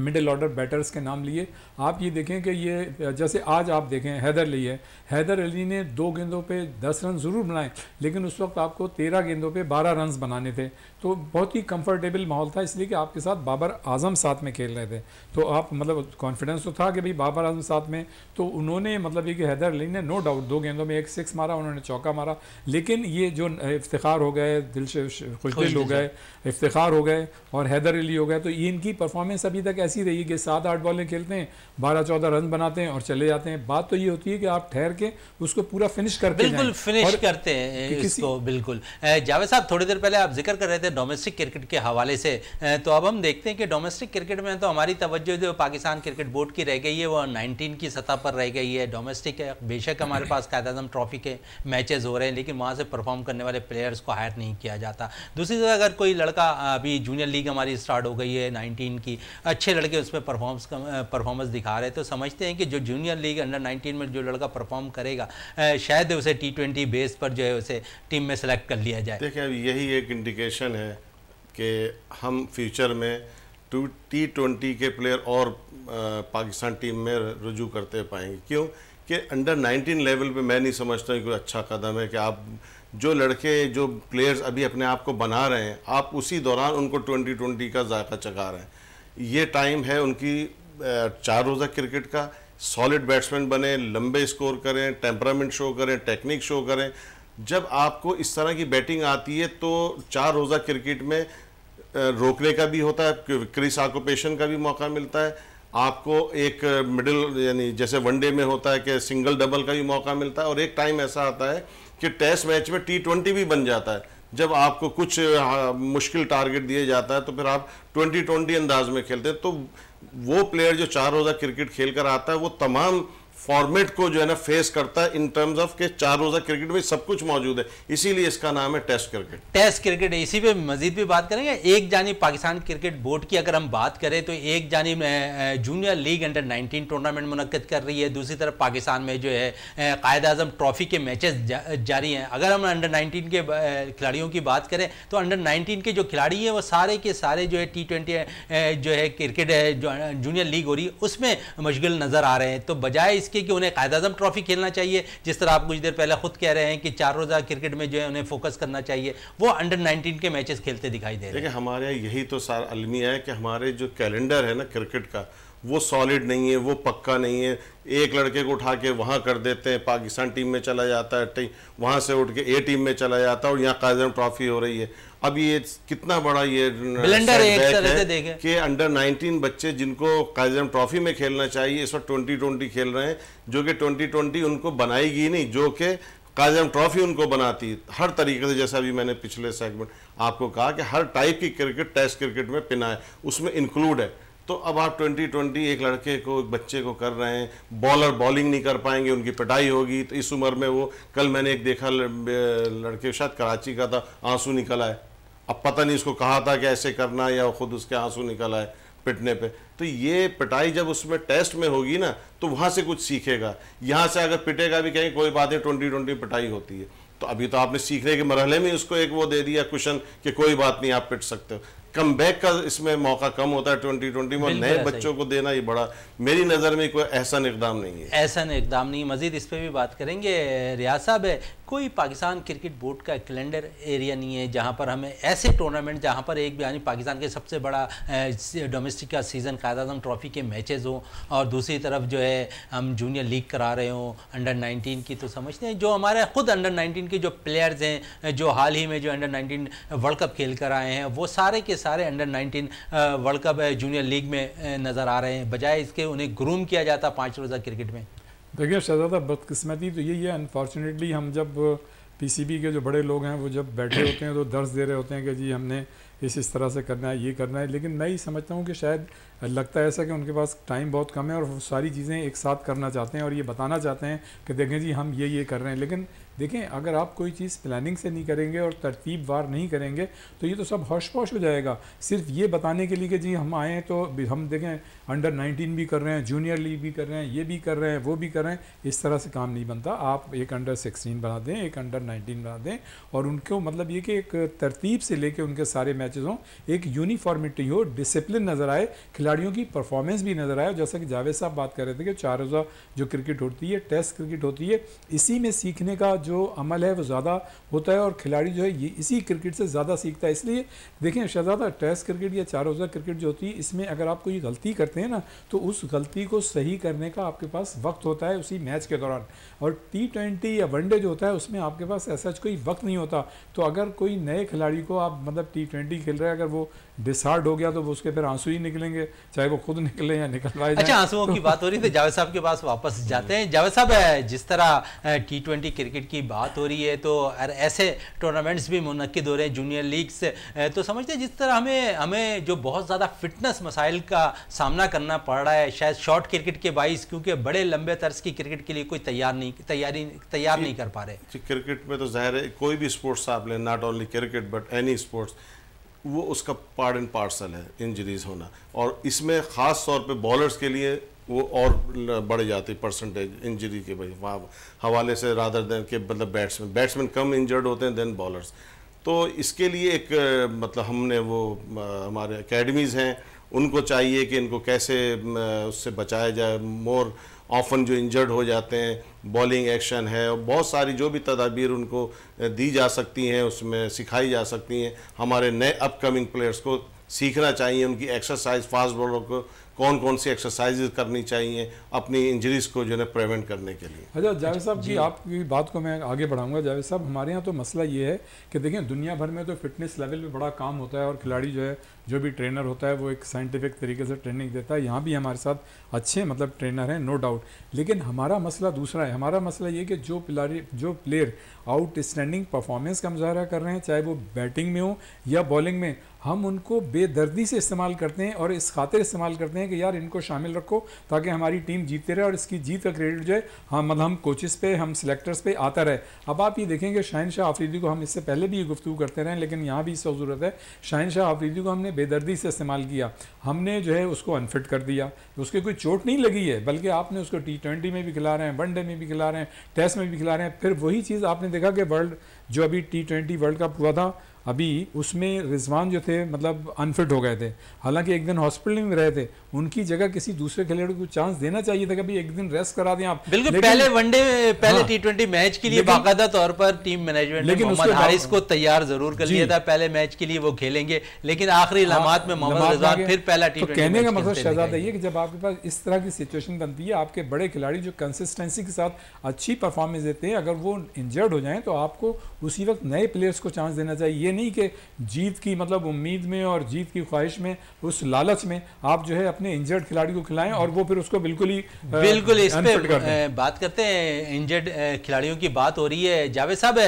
B: मिडिल ऑर्डर बैटर्स के नाम लिए आप ये देखें कि ये जैसे आज आप देखें हैदर अली है हैदर अली ने दो गेंदों पे दस रन ज़रूर बनाए लेकिन उस वक्त आपको तेरह गेंदों पे बारह रन बनाने थे तो बहुत ही कंफर्टेबल माहौल था इसलिए कि आपके साथ बाबर आजम साथ में खेल रहे थे तो आप मतलब कॉन्फिडेंस तो था कि भाई बाबर आजम साथ में तो उन्होंने मतलब ये कि हैदर अली ने नो डाउट दो गेंदों में एक सिक्स मारा उन्होंने चौका मारा लेकिन ये जो इफ्तार हो गए दिल से खुशदिल हो गए इफ्तार हो गए और हैदर अली हो गए तो ये इनकी परफॉर्मेंस अभी तक ऐसी रही है कि सात आठ बॉलें खेलते हैं बारह चौदह रन बनाते हैं और चले जाते हैं बात तो ये होती है कि आप ठहर के उसको पूरा फिनिश करते बिल्कुल
A: फिनिश करते हैं इसको बिल्कुल जावेद साहब थोड़ी देर पहले आप जिक्र कर रहे थे डोमेस्टिक क्रिकेट के हवाले से तो अब हम देखते हैं कि डोमेस्टिक क्रिकेट में तो हमारी तवज्जो जो पाकिस्तान क्रिकेट बोर्ड की रह गई है वो नाइनटीन की सतह पर रह गई है डोमेस्टिक है बेशक हमारे पास कायद अजम ट्रॉफी के मैचेज हो रहे हैं लेकिन वहाँ से परफॉर्म करने वाले प्लेयर्स को हायर नहीं किया जाता दूसरी तरह अगर कोई लड़का अभी जूनियर लीग हमारी स्टार्ट हो गई है नाइनटीन की अच्छे लड़के उसमें परफॉर्म्स परफॉर्मेंस दिखा रहे तो समझते हैं कि जो जूनियर लीग अंडर 19 में जो लड़का परफॉर्म करेगा शायद उसे टी ट्वेंटी बेस पर जो है उसे टीम में सेलेक्ट कर लिया जाए
C: देखिए अब यही एक इंडिकेशन है कि हम फ्यूचर में टू टी ट्वेंटी के प्लेयर और पाकिस्तान टीम में रुजू करते पाएंगे क्यों कि अंडर 19 लेवल पे मैं नहीं समझता हूँ कोई अच्छा कदम है कि आप जो लड़के जो प्लेयर्स अभी अपने आप को बना रहे हैं आप उसी दौरान उनको 2020 का जायका चखा रहे हैं ये टाइम है उनकी चार रोज़ा क्रिकेट का सॉलिड बैट्समैन बने लंबे स्कोर करें टेम्परामेंट शो करें टेक्निक शो करें जब आपको इस तरह की बैटिंग आती है तो चार रोज़ा क्रिकेट में रोकने का भी होता है क्रिस आकोपेशन का भी मौका मिलता है आपको एक मिडिल यानी जैसे वनडे में होता है कि सिंगल डबल का भी मौका मिलता है और एक टाइम ऐसा आता है कि टेस्ट मैच में टी ट्वेंटी भी बन जाता है जब आपको कुछ मुश्किल टारगेट दिए जाता है तो फिर आप ट्वेंटी ट्वेंटी अंदाज में खेलते हैं तो वो प्लेयर जो चार रोज़ा क्रिकेट खेल कर आता है वो तमाम फॉर्मेट को जो है ना फेस करता है इन टर्म्स ऑफ के चार रोजा क्रिकेट में सब कुछ मौजूद है इसीलिए इसका नाम है टेस्ट क्रिकेट
A: टेस्ट क्रिकेट इसी पे मजीद भी बात करेंगे एक जानी पाकिस्तान क्रिकेट बोर्ड की अगर हम बात करें तो एक जानी जूनियर लीग अंडर 19 टूर्नामेंट मुनद कर रही है दूसरी तरफ पाकिस्तान में जो है कायद अजम ट्रॉफी के मैचेस जारी हैं अगर हम अंडर नाइनटीन के खिलाड़ियों की बात करें तो अंडर नाइनटीन के जो खिलाड़ी हैं वो सारे के सारे जो है टी जो है क्रिकेट जूनियर लीग हो रही है उसमें मशगल नज़र आ रहे हैं तो बजाय इसके कि उन्हें कायद अजम ट्रॉफी खेलना चाहिए जिस तरह आप कुछ देर पहले खुद कह रहे हैं कि चार रोज़ा क्रिकेट में जो है उन्हें फोकस करना चाहिए वो अंडर नाइनटीन के मैचेस खेलते दिखाई
C: दे रहे हैं हमारे यही तो सार है कि हमारे जो कैलेंडर है ना क्रिकेट का वो सॉलिड नहीं है वो पक्का नहीं है एक लड़के को उठा के वहाँ कर देते हैं पाकिस्तान टीम में चला जाता है वहाँ से उठ के ए टीम में चला जाता है और यहाँ कायजम ट्रॉफी हो रही है अब ये कितना बड़ा ये कि अंडर 19 बच्चे जिनको कायजम ट्रॉफी में खेलना चाहिए इस वक्त ट्वेंटी ट्वेंटी खेल रहे हैं जो कि ट्वेंटी ट्वेंटी उनको बनाएगी नहीं जो कि काजम ट्रॉफी उनको बनाती हर तरीके से जैसा भी मैंने पिछले सेगमेंट आपको कहा कि हर टाइप की क्रिकेट टेस्ट क्रिकेट में पिना है उसमें इंक्लूड है तो अब आप 2020 एक लड़के को एक बच्चे को कर रहे हैं बॉलर बॉलिंग नहीं कर पाएंगे उनकी पिटाई होगी तो इस उम्र में वो कल मैंने एक देखा लड़के शायद कराची का था आंसू निकल आए अब पता नहीं उसको कहा था कि ऐसे करना या खुद उसके आंसू निकल आए पिटने पे तो ये पिटाई जब उसमें टेस्ट में होगी ना तो वहाँ से कुछ सीखेगा यहाँ से अगर पिटेगा भी कहीं कोई बात नहीं ट्वेंटी ट्वेंटी पिटाई होती है तो अभी तो आपने सीखने के मरहले में उसको एक वो दे दिया क्वेश्चन कि कोई बात नहीं आप पिट सकते हो कम बैक का इसमें मौका कम होता है ट्वेंटी ट्वेंटी में नए बच्चों को देना ये बड़ा मेरी नज़र में कोई ऐसा इकदाम नहीं है
A: ऐसा इकदाम नहीं मजीद इस पर भी बात करेंगे रियाज साहब कोई पाकिस्तान क्रिकेट बोर्ड का कैलेंडर एरिया नहीं है जहाँ पर हमें ऐसे टूर्नामेंट जहाँ पर एक भी यानी पाकिस्तान के सबसे बड़ा डोमेस्टिक का सीज़न कायद अजम ट्रॉफ़ी के मैचेस हों और दूसरी तरफ जो है हम जूनियर लीग करा रहे हों अंडर 19 की तो समझते हैं जो हमारे ख़ुद अंडर 19 के जो प्लेयर्स हैं जो हाल ही में जो अंडर नाइनटीन वर्ल्ड कप खेल कर आए हैं वो सारे के सारे under nineteen world cup junior league में नज़र आ रहे हैं बजाय इसके उन्हें ग्रूम किया जाता पाँच रोज़ा क्रिकेट में
B: देखिए शहजादा बदकस्मती तो यही है अनफॉर्चुनेटली हम जब पीसीबी के जो बड़े लोग हैं वो जब बैठे होते हैं तो दर्ज दे रहे होते हैं कि जी हमने इस इस तरह से करना है ये करना है लेकिन मैं ही समझता हूँ कि शायद लगता है ऐसा कि उनके पास टाइम बहुत कम है और वो सारी चीज़ें एक साथ करना चाहते हैं और ये बताना चाहते हैं कि देखें जी हम ये ये कर रहे हैं लेकिन देखें अगर आप कोई चीज़ प्लानिंग से नहीं करेंगे और तरतीब वार नहीं करेंगे तो ये तो सब हौश पौश हो जाएगा सिर्फ ये बताने के लिए कि जी हम आए हैं तो हम देखें अंडर 19 भी कर रहे हैं जूनियर लीग भी कर रहे हैं ये भी कर रहे हैं वो भी कर रहे हैं इस तरह से काम नहीं बनता आप एक अंडर 16 बना दें एक अंडर 19 बना दें और उनको मतलब ये कि एक तरतीब से लेके उनके सारे मैचेज हों एक यूनिफॉर्मिटी हो डिसिप्लिन नज़र आए खिलाड़ियों की परफॉर्मेंस भी नज़र आए जैसा कि जावेद साहब बात कर रहे थे कि चार रोज़ा जो क्रिकेट होती है टेस्ट क्रिकेट होती है इसी में सीखने का जो अमल है वो ज़्यादा होता है और खिलाड़ी जो है ये इसी क्रिकेट से ज़्यादा सीखता है इसलिए देखें शहजादा टेस्ट क्रिकेट या चार रोज़ा क्रिकेट जो होती है इसमें अगर आप कोई गलती करते हैं ना तो उस गलती को सही करने का आपके पास वक्त होता है उसी मैच के दौरान और टी ट्वेंटी या वनडे जो होता है उसमें आपके पास ऐसा कोई वक्त नहीं होता तो अगर कोई नए खिलाड़ी को आप मतलब टी ट्वेंटी खेल रहे हैं अगर वो डिसहार्ड हो गया तो उसके फिर आंसू ही निकलेंगे चाहे वो खुद निकले या निकलवाए अच्छा आंसुओं तो, की बात
A: हो रही है तो जावेद साहब के पास वापस जाते हैं जावेद साहब जिस तरह टी ट्वेंटी क्रिकेट की बात हो रही है तो ऐसे टूर्नामेंट्स भी मुनद हो रहे हैं जूनियर लीग्स तो समझते हैं जिस तरह हमें हमें जो बहुत ज़्यादा फिटनेस मसाइल का सामना करना पड़ रहा है शायद शॉर्ट क्रिकेट के बाइस क्योंकि बड़े लंबे तर्ज की क्रिकेट के लिए कोई तैयार नहीं तैयारी तैयार नहीं कर पा रहे
C: क्रिकेट में तो जाहिर है कोई भी स्पोर्ट्स आप लें not only cricket but any sports वो उसका पार्ट एंड पार्सल है इंजरीज होना और इसमें ख़ास तौर पे बॉलर्स के लिए वो और बढ़ जाती परसेंटेज इंजरी के वहाँ हवाले से रादर देन के मतलब बैट्समैन बैट्समैन कम इंजर्ड होते हैं देन बॉलर्स तो इसके लिए एक मतलब हमने वो हमारे अकेडमीज़ हैं उनको चाहिए कि इनको कैसे उससे बचाया जाए मोर ऑफन जो इंजर्ड हो जाते हैं बॉलिंग एक्शन है और बहुत सारी जो भी तदाबीर उनको दी जा सकती हैं उसमें सिखाई जा सकती हैं हमारे नए अपकमिंग प्लेयर्स को सीखना चाहिए उनकी एक्सरसाइज फास्ट बॉलर को कौन कौन सी एक्सरसाइज करनी चाहिए अपनी इंजरीज को जो है प्रिवेंट करने के लिए अच्छा
B: जावेद साहब जी आपकी बात को मैं आगे बढ़ाऊंगा जावेद साहब हमारे यहाँ तो मसला ये है कि देखिए दुनिया भर में तो फिटनेस लेवल पर बड़ा काम होता है और खिलाड़ी जो है जो भी ट्रेनर होता है वो एक साइंटिफिक तरीके से ट्रेनिंग देता है यहाँ भी हमारे साथ अच्छे मतलब ट्रेनर हैं नो डाउट लेकिन हमारा मसला दूसरा है हमारा मसला ये कि जो प्लारी जो प्लेयर आउटस्टैंडिंग परफॉर्मेंस का मुजाहरा कर रहे हैं चाहे वो बैटिंग में हो या बॉलिंग में हम उनको बेदर्दी से इस्तेमाल करते हैं और इस खातिर इस्तेमाल करते हैं कि यार इनको शामिल रखो ताकि हमारी टीम जीतते रहे और इसकी जीत का क्रेडिट जो है हम मतलब हम कोचेस पे हम सिलेक्टर्स पे आता रहे अब आप ये देखेंगे शाहिन शाह आफरीदी को हम इससे पहले भी ये गुफ्तु करते रहे लेकिन यहाँ भी इसका ज़रूरत है शाहिन शाह आफरीदी को हमने बेदर्दी से इस्तेमाल किया हमने जो है उसको अनफिट कर दिया उसके कोई चोट नहीं लगी है बल्कि आपने उसको टी ट्वेंटी में भी खिला रहे हैं वनडे में भी खिला रहे हैं टेस्ट में भी खिला रहे हैं फिर वही चीज़ आपने देखा कि वर्ल्ड जो अभी टी ट्वेंटी वर्ल्ड कप हुआ था अभी उसमें रिजवान जो थे मतलब अनफिट हो गए थे हालांकि एक दिन हॉस्पिटल में रहे थे उनकी जगह किसी दूसरे खिलाड़ी को चांस देना चाहिए था कि एक दिन रेस्ट करा दें आप बिल्कुल पहले वनडे
A: पहले टी ट्वेंटी मैच के लिए बाकायदा तौर पर टीम मैनेजमेंट लेकिन हारिस को तैयार जरूर कर लिया था पहले मैच के लिए वो खेलेंगे लेकिन आखिरी हाँ, लमात में मोहम्मद फिर पहला टीम तो कहने का मतलब शहजादा
B: ये कि जब आपके पास इस तरह की सिचुएशन बनती है आपके बड़े खिलाड़ी जो कंसिस्टेंसी के साथ अच्छी परफॉर्मेंस देते हैं अगर वो इंजर्ड हो जाए तो आपको उसी वक्त नए प्लेयर्स को चांस देना चाहिए नहीं कि जीत की मतलब उम्मीद में और जीत की ख्वाहिश में उस लालच में आप जो है अपने इंजर्ड खिलाड़ी को खिलाएं और वो फिर उसको बिल्कुल ही बिल्कुल इस पर कर
A: बात करते हैं इंजर्ड खिलाड़ियों की बात हो रही है जावेद साहब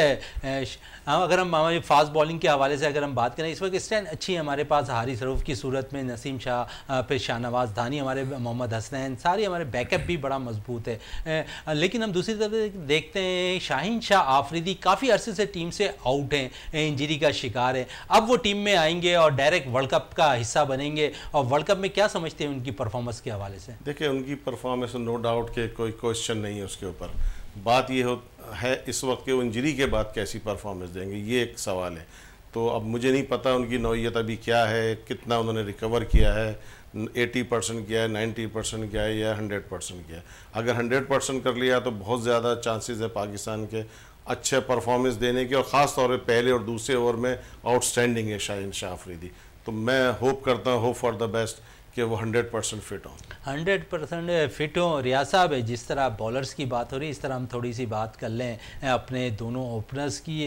A: हाँ अगर हम हमारी फास्ट बॉलिंग के हवाले से अगर हम बात करें इस वक्त स्टैंड अच्छी है हमारे पास हारिस रऊफ़ की सूरत में नसीम शाह फिर शाहनवाज धानी हमारे मोहम्मद हसनैन सारे हमारे बैकअप भी बड़ा मजबूत है लेकिन हम दूसरी तरफ देखते हैं शाहिन शाह आफरीदी काफ़ी अरसे से टीम से आउट हैं इंजरी का शिकार है अब वो टीम में आएंगे और डायरेक्ट वर्ल्ड कप का हिस्सा बनेंगे और वर्ल्ड कप में क्या समझते हैं उनकी परफॉर्मेंस के हवाले से
C: देखिए उनकी परफॉर्मेंस नो डाउट के कोई क्वेश्चन नहीं है उसके ऊपर बात ये हो है इस वक्त के इंजरी के बाद कैसी परफॉर्मेंस देंगे ये एक सवाल है तो अब मुझे नहीं पता उनकी नौीयत अभी क्या है कितना उन्होंने रिकवर किया है 80 परसेंट किया है नाइन्टी परसेंट किया है या 100 परसेंट किया है अगर 100 परसेंट कर लिया तो बहुत ज़्यादा चांसेस है पाकिस्तान के अच्छे परफॉर्मेंस देने के और ख़ास तौर पर पहले और दूसरे ओवर में आउटस्टैंडिंग है शाहिन शाह आफरीदी तो मैं होप करता हूँ होप फॉर द बेस्ट कि वो 100 परसेंट फिट
A: हों 100 परसेंट फिट हों रिया साहब जिस तरह बॉलर्स की बात हो रही इस तरह हम थोड़ी सी बात कर लें अपने दोनों ओपनर्स की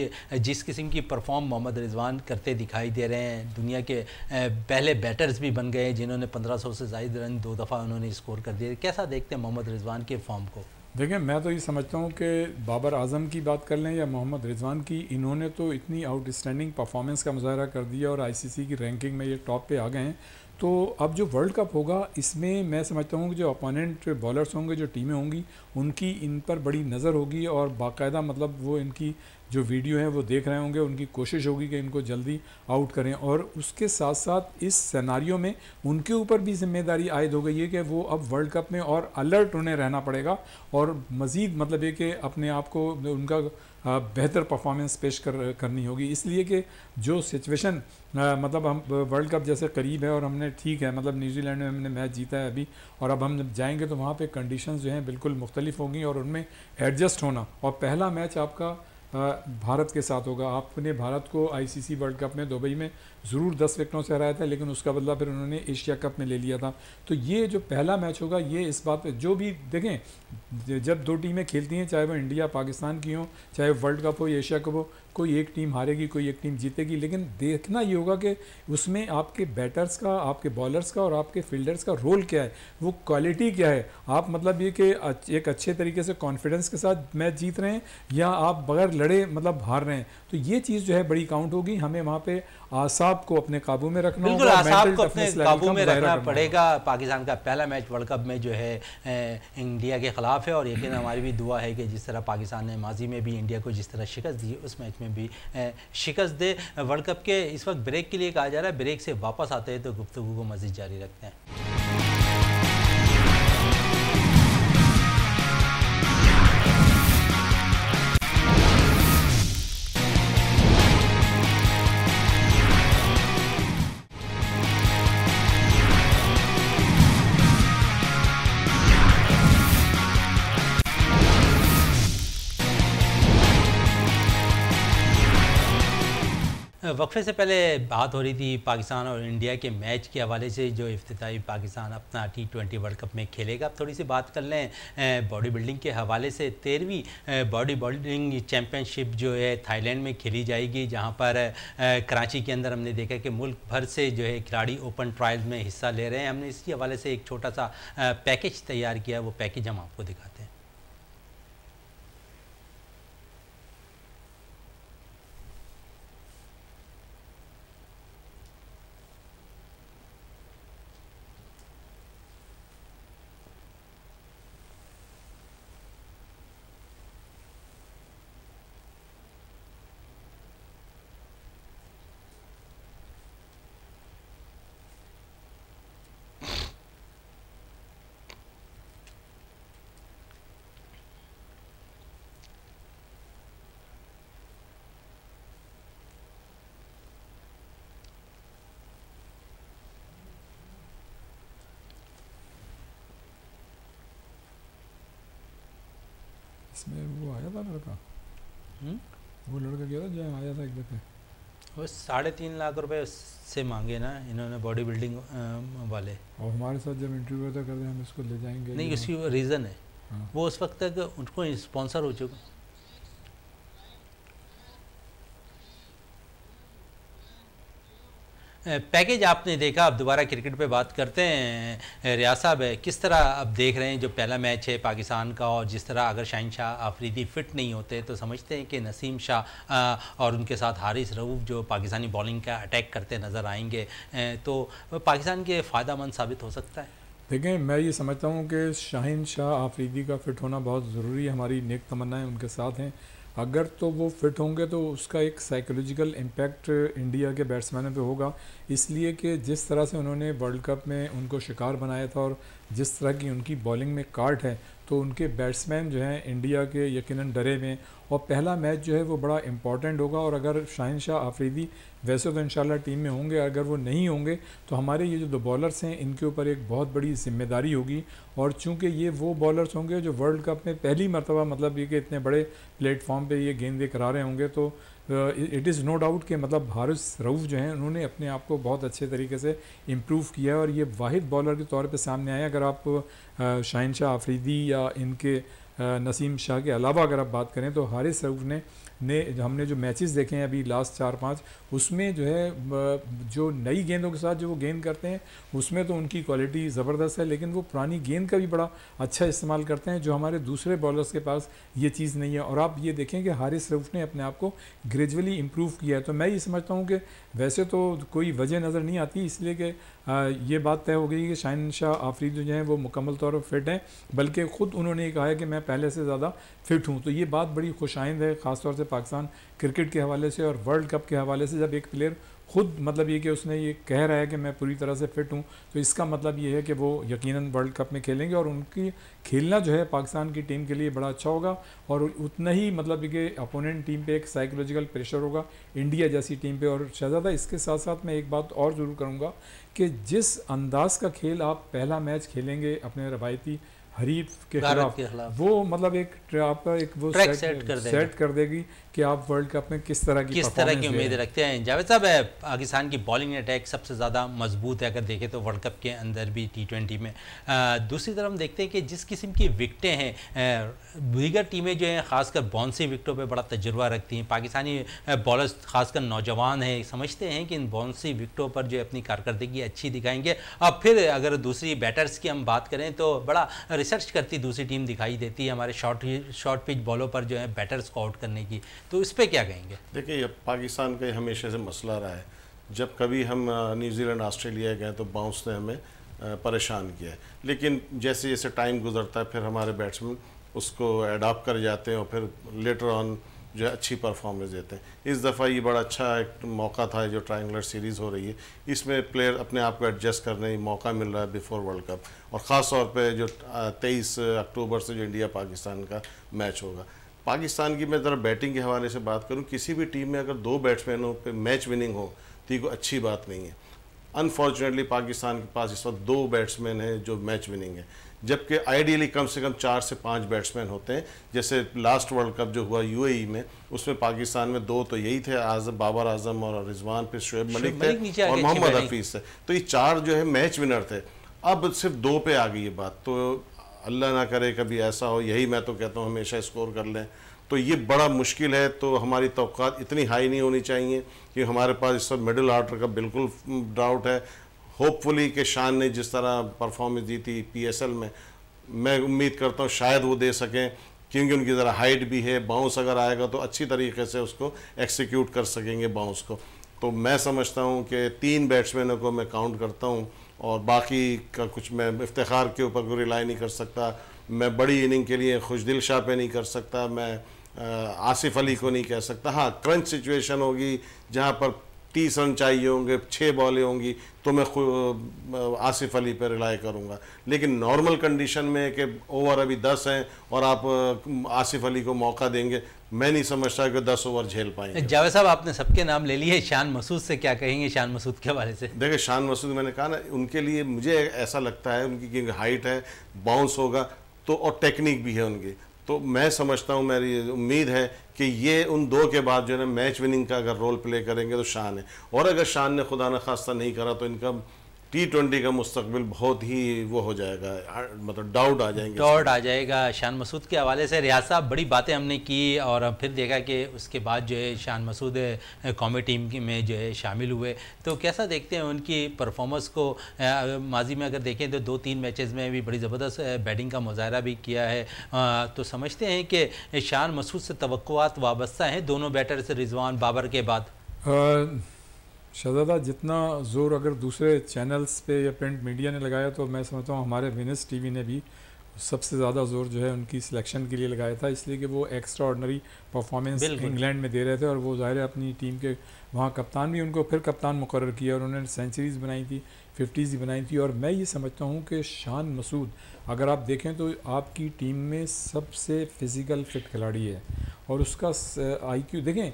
A: जिस किस्म की परफॉर्म मोहम्मद रिजवान करते दिखाई दे रहे हैं दुनिया के पहले बैटर्स भी बन गए जिन्होंने सौ से जायद रन दो दफ़ा उन्होंने स्कोर कर दिए कैसा देखते हैं मोहम्मद रिजवान के फॉर्म को देखिए मैं तो ये समझता हूँ कि बाबर आजम की बात कर लें या मोहम्मद रिजवान की इन्होंने
B: तो इतनी आउटस्टैंडिंग परफॉर्मेंस का मुजाहरा कर दिया और आईसीसी की रैंकिंग में ये टॉप पे आ गए हैं तो अब जो वर्ल्ड कप होगा इसमें मैं समझता हूँ कि जो अपोनेंट बॉलर्स होंगे जो टीमें होंगी उनकी इन पर बड़ी नज़र होगी और बाकायदा मतलब वो इनकी जो वीडियो है वो देख रहे होंगे उनकी कोशिश होगी कि इनको जल्दी आउट करें और उसके साथ साथ इस सिनारियों में उनके ऊपर भी जिम्मेदारी आयद हो गई है कि वो अब वर्ल्ड कप में और अलर्ट उन्हें रहना पड़ेगा और मज़ीद मतलब ये कि अपने आप को उनका बेहतर परफॉर्मेंस पेश कर करनी होगी इसलिए कि जो सिचुएशन मतलब हम वर्ल्ड कप जैसे करीब है और हमने ठीक है मतलब न्यूजीलैंड में हमने मैच जीता है अभी और अब हम जब जाएंगे तो वहाँ पे कंडीशंस जो हैं बिल्कुल मुख्तलिफ होंगी और उनमें एडजस्ट होना और पहला मैच आपका भारत के साथ होगा आपने भारत को आईसीसी वर्ल्ड कप में दुबई में ज़रूर दस विकटों से हराया था लेकिन उसका बदला फिर उन्होंने एशिया कप में ले लिया था तो ये जो पहला मैच होगा ये इस बात पे जो भी देखें जब दो टीमें खेलती हैं चाहे वो इंडिया पाकिस्तान की हों चाहे वर्ल्ड कप हो एशिया कप हो कोई एक टीम हारेगी कोई एक टीम जीतेगी लेकिन देखना ये होगा कि उसमें आपके बैटर्स का आपके बॉलर्स का और आपके फील्डर्स का रोल क्या है वो क्वालिटी क्या है आप मतलब ये कि एक अच्छे तरीके से कॉन्फिडेंस के साथ मैच जीत रहे हैं या आप बगैर लड़े मतलब हार रहे हैं तो ये चीज़ जो है बड़ी काउंट होगी हमें वहाँ पर आसाब को अपने काबू में रखना होगा काबू में रखना
A: पड़ेगा पाकिस्तान का पहला मैच वर्ल्ड कप में जो है इंडिया के खिलाफ है और यकीन हमारी भी दुआ है कि जिस तरह पाकिस्तान ने माजी में भी इंडिया को जिस तरह शिकस्त दी उस मैच में भी शिकस्त दे वर्ल्ड कप के इस वक्त ब्रेक के लिए कहा जा रहा है ब्रेक से वापस आते हैं तो गुफ्तु को मजीद जारी रखते हैं वक्फे से पहले बात हो रही थी पाकिस्तान और इंडिया के मैच के हवाले से जो अफ्ताही पाकिस्तान अपना टी ट्वेंटी वर्ल्ड कप में खेलेगा अब थोड़ी सी बात कर लें बॉडी बिल्डिंग के हवाले से तेरहवीं बॉडी बिल्डिंग चैम्पियनशिप जो है थाईलैंड में खेली जाएगी जहाँ पर कराची के अंदर हमने देखा कि मुल्क भर से जो है खिलाड़ी ओपन ट्रायल में हिस्सा ले रहे हैं हमने इसके हवाले से एक छोटा सा पैकेज तैयार किया वो पैकेज हम आपको दिखा
B: इसमें वो आया था लड़का हम्म? वो लड़का क्या था जहाँ आया था एक दफ़े
A: वो साढ़े तीन लाख रुपए से मांगे ना इन्होंने बॉडी बिल्डिंग वाले
B: और हमारे साथ जब इंटरव्यू था कर रहे हम इसको ले जाएंगे नहीं उसकी
A: रीज़न है हाँ। वो उस वक्त तक उनको स्पॉन्सर हो चुका पैकेज आपने देखा अब दोबारा क्रिकेट पे बात करते हैं रिया साहब किस तरह अब देख रहे हैं जो पहला मैच है पाकिस्तान का और जिस तरह अगर शाहिन शाह आफरीदी फिट नहीं होते तो समझते हैं कि नसीम शाह और उनके साथ हारिस रऊफ जो पाकिस्तानी बॉलिंग का अटैक करते नज़र आएंगे तो पाकिस्तान के फ़ायदा साबित हो सकता है
B: देखें मैं ये समझता हूँ कि शाहिन शाह आफरीदी का फिट होना बहुत ज़रूरी है हमारी नेक तमन्नाएँ उनके साथ हैं अगर तो वो फिट होंगे तो उसका एक साइकोलॉजिकल इम्पैक्ट इंडिया के बैट्समैनों पे होगा इसलिए कि जिस तरह से उन्होंने वर्ल्ड कप में उनको शिकार बनाया था और जिस तरह की उनकी बॉलिंग में काट है तो उनके बैट्समैन जो हैं इंडिया के यकीनन डरे में और पहला मैच जो है वो बड़ा इंपॉर्टेंट होगा और अगर शाहिन शाह आफरीदी वैसे तो इन टीम में होंगे अगर वो नहीं होंगे तो हमारे ये जो दो बॉलर्स हैं इनके ऊपर एक बहुत बड़ी जिम्मेदारी होगी और चूँकि ये वो बॉलर्स होंगे जो वर्ल्ड कप में पहली मरतबा मतलब ये कि इतने बड़े प्लेटफॉर्म पर ये गेंदे करा रहे होंगे तो इट इज़ नो डाउट कि मतलब हारिस रऊफ़ जो हैं उन्होंने अपने आप को बहुत अच्छे तरीके से इम्प्रूव किया और ये वाहिद बॉलर के तौर पे सामने आए अगर आप शाहिन शाह आफरीदी या इनके नसीम शाह के अलावा अगर आप बात करें तो हारिस रऊफ़ ने ने हमने जो मैचेस देखे हैं अभी लास्ट चार पाँच उसमें जो है जो नई गेंदों के साथ जो वो गेंद करते हैं उसमें तो उनकी क्वालिटी ज़बरदस्त है लेकिन वो पुरानी गेंद का भी बड़ा अच्छा इस्तेमाल करते हैं जो हमारे दूसरे बॉलर्स के पास ये चीज़ नहीं है और आप ये देखें कि हारिस रऊफ ने अपने आप को ग्रेजुअली इम्प्रूव किया है तो मैं ये समझता हूँ कि वैसे तो कोई वजह नज़र नहीं आती इसलिए कि ये बात तय हो गई कि शाहन शाह आफरी जो हैं वो मुकम्मल तौर पर फिट हैं बल्कि ख़ुद उन्होंने कहा है कि मैं पहले से ज़्यादा फिट हूँ तो ये बात बड़ी खुशाइंद है ख़ासतौर से पाकिस्तान क्रिकेट के हवाले से और वर्ल्ड कप के हवाले से जब एक प्लेयर खुद मतलब ये कि उसने ये कह रहा है कि मैं पूरी तरह से फिट हूँ तो इसका मतलब ये है कि वो यकीनन वर्ल्ड कप में खेलेंगे और उनकी खेलना जो है पाकिस्तान की टीम के लिए बड़ा अच्छा होगा और उतना ही मतलब कि अपोनेंट टीम पे एक साइकोलॉजिकल प्रेशर होगा इंडिया जैसी टीम पे और शहजादा इसके साथ साथ मैं एक बात और ज़रूर करूँगा कि जिस अंदाज का खेल आप पहला मैच खेलेंगे अपने रवायती हरीफ के खिलाफ वो मतलब एक आपका एक वो सेट, सेट, कर सेट कर देगी कि आप वर्ल्ड कप में किस तरह की किस तरह की उम्मीद
A: रखते हैं जावेद साहब पाकिस्तान की बॉलिंग अटैक सबसे ज़्यादा मजबूत है अगर देखें तो वर्ल्ड कप के अंदर भी टी ट्वेंटी में आ, दूसरी तरफ हम देखते हैं कि जिस किस्म की विकटें हैं दीगर टीमें जो हैं खासकर बाउंसी विकटों पर बड़ा तजुर्बा रखती हैं पाकिस्तानी बॉलर्स खासकर नौजवान हैं समझते हैं कि इन बाउंसी विकटों पर जो अपनी कारकर्दगी अच्छी दिखाएंगे और फिर अगर दूसरी बैटर्स की हम बात करें तो बड़ा रिसर्च करती दूसरी टीम दिखाई देती है हमारे शॉर्ट शॉर्ट पिच बॉलों पर जो है बैटर स्कॉट करने की तो इस पर क्या कहेंगे
C: देखिए पाकिस्तान का हमेशा से मसला रहा है जब कभी हम न्यूजीलैंड ऑस्ट्रेलिया गए तो बाउंस ने हमें परेशान किया लेकिन जैसे जैसे टाइम गुजरता है फिर हमारे बैट्समैन उसको एडाप्ट कर जाते हैं और फिर लेटर ऑन जो है अच्छी परफॉर्मेंस देते हैं इस दफ़ा ये बड़ा अच्छा एक मौका था जो ट्राइंगलर सीरीज़ हो रही है इसमें प्लेयर अपने आप को एडजस्ट करने का मौका मिल रहा है बिफोर वर्ल्ड कप और ख़ास तौर पे जो तेईस अक्टूबर से जो इंडिया पाकिस्तान का मैच होगा पाकिस्तान की मैं ज़रा बैटिंग के हवाले से बात करूँ किसी भी टीम में अगर दो बैट्समैनों पर मैच विनिंग हो तो ये कोई अच्छी बात नहीं है अनफॉर्चुनेटली पाकिस्तान के पास इस वक्त दो बैट्समैन हैं जो मैच विनिंग है जबकि आइडियली कम से कम चार से पांच बैट्समैन होते हैं जैसे लास्ट वर्ल्ड कप जो हुआ यूएई में उसमें पाकिस्तान में दो तो यही थे आजम बाबर आजम और रिजवान फिर शुएब मलिक थे और मोहम्मद हफीज़ थे तो ये चार जो है मैच विनर थे अब सिर्फ दो पे आ गई ये बात तो अल्लाह ना करे कभी ऐसा हो यही मैं तो कहता हूँ हमेशा स्कोर कर लें तो ये बड़ा मुश्किल है तो हमारी तो इतनी हाई नहीं होनी चाहिए कि हमारे पास इस वक्त मिडिल आर्डर का बिल्कुल डाउट है होपफुली के शान ने जिस तरह परफॉर्मेंस दी थी पीएसएल में मैं उम्मीद करता हूँ शायद वो दे सकें क्योंकि उनकी ज़रा हाइट भी है बाउंस अगर आएगा तो अच्छी तरीके से उसको एक्सिक्यूट कर सकेंगे बाउंस को तो मैं समझता हूँ कि तीन बैट्समैनों को मैं काउंट करता हूँ और बाकी का कुछ मैं इफ्तार के ऊपर कोई रिलाई नहीं कर सकता मैं बड़ी इनिंग के लिए खुशदिल शाह पे नहीं कर सकता मैं आसिफ अली को नहीं कह सकता हाँ क्रंच सिचुएशन होगी जहाँ पर तीस रन चाहिए होंगे छः बॉलें होंगी तो मैं आसिफ अली पर रिलाई करूंगा लेकिन नॉर्मल कंडीशन में कि ओवर अभी दस हैं और आप आसिफ अली को मौका देंगे मैं नहीं समझता कि दस ओवर झेल पाएंगे
A: जावेद साहब आपने सबके नाम ले लिए शान मसूद से क्या कहेंगे शान मसूद के हवाले से
C: देखिए शान मसूद मैंने कहा ना उनके लिए मुझे ऐसा लगता है उनकी क्योंकि हाइट है बाउंस होगा तो और टेक्निक भी है उनकी तो मैं समझता हूँ मेरी उम्मीद है कि ये उन दो के बाद जो है ना मैच विनिंग का अगर रोल प्ले करेंगे तो शान है और अगर शान ने खुदा न खास्ता नहीं करा तो इनका टी ट्वेंटी का मुस्तबिल बहुत ही वो हो जाएगा मतलब डाउट आ जाएंगे डाउट आ
A: जाएगा शान मसूद के हवाले से रियाज साहब बड़ी बातें हमने की और फिर देखा कि उसके बाद जो है शान मसूद कॉमी टीम में जो है शामिल हुए तो कैसा देखते हैं उनकी परफॉर्मेंस को माजी में अगर देखें तो दो तीन मैचेस में भी बड़ी ज़बरदस्त बैटिंग का मुजाहरा भी किया है तो समझते हैं कि शान मसूद से तो वाबस्ता हैं दोनों बैटर से रिजवान बाबर के बाद
B: आ... शहजादा जितना ज़ोर अगर दूसरे चैनल्स पे या प्रिंट मीडिया ने लगाया तो मैं समझता हूँ हमारे विनस टीवी ने भी सबसे ज़्यादा जोर जो है उनकी सिलेक्शन के लिए लगाया था इसलिए कि वो एक्स्ट्रा ऑर्डनरी परफॉर्मेंस इंग्लैंड में दे रहे थे और वो ज़ाहिर है अपनी टीम के वहाँ कप्तान भी उनको फिर कप्तान मुकर किया और उन्होंने सेंचुरीज़ बनाई थी फिफ्टीज़ बनाई थी और मैं ये समझता हूँ कि शान मसूद अगर आप देखें तो आपकी टीम में सबसे फिज़िकल फिट खिलाड़ी है और उसका क्यू देखें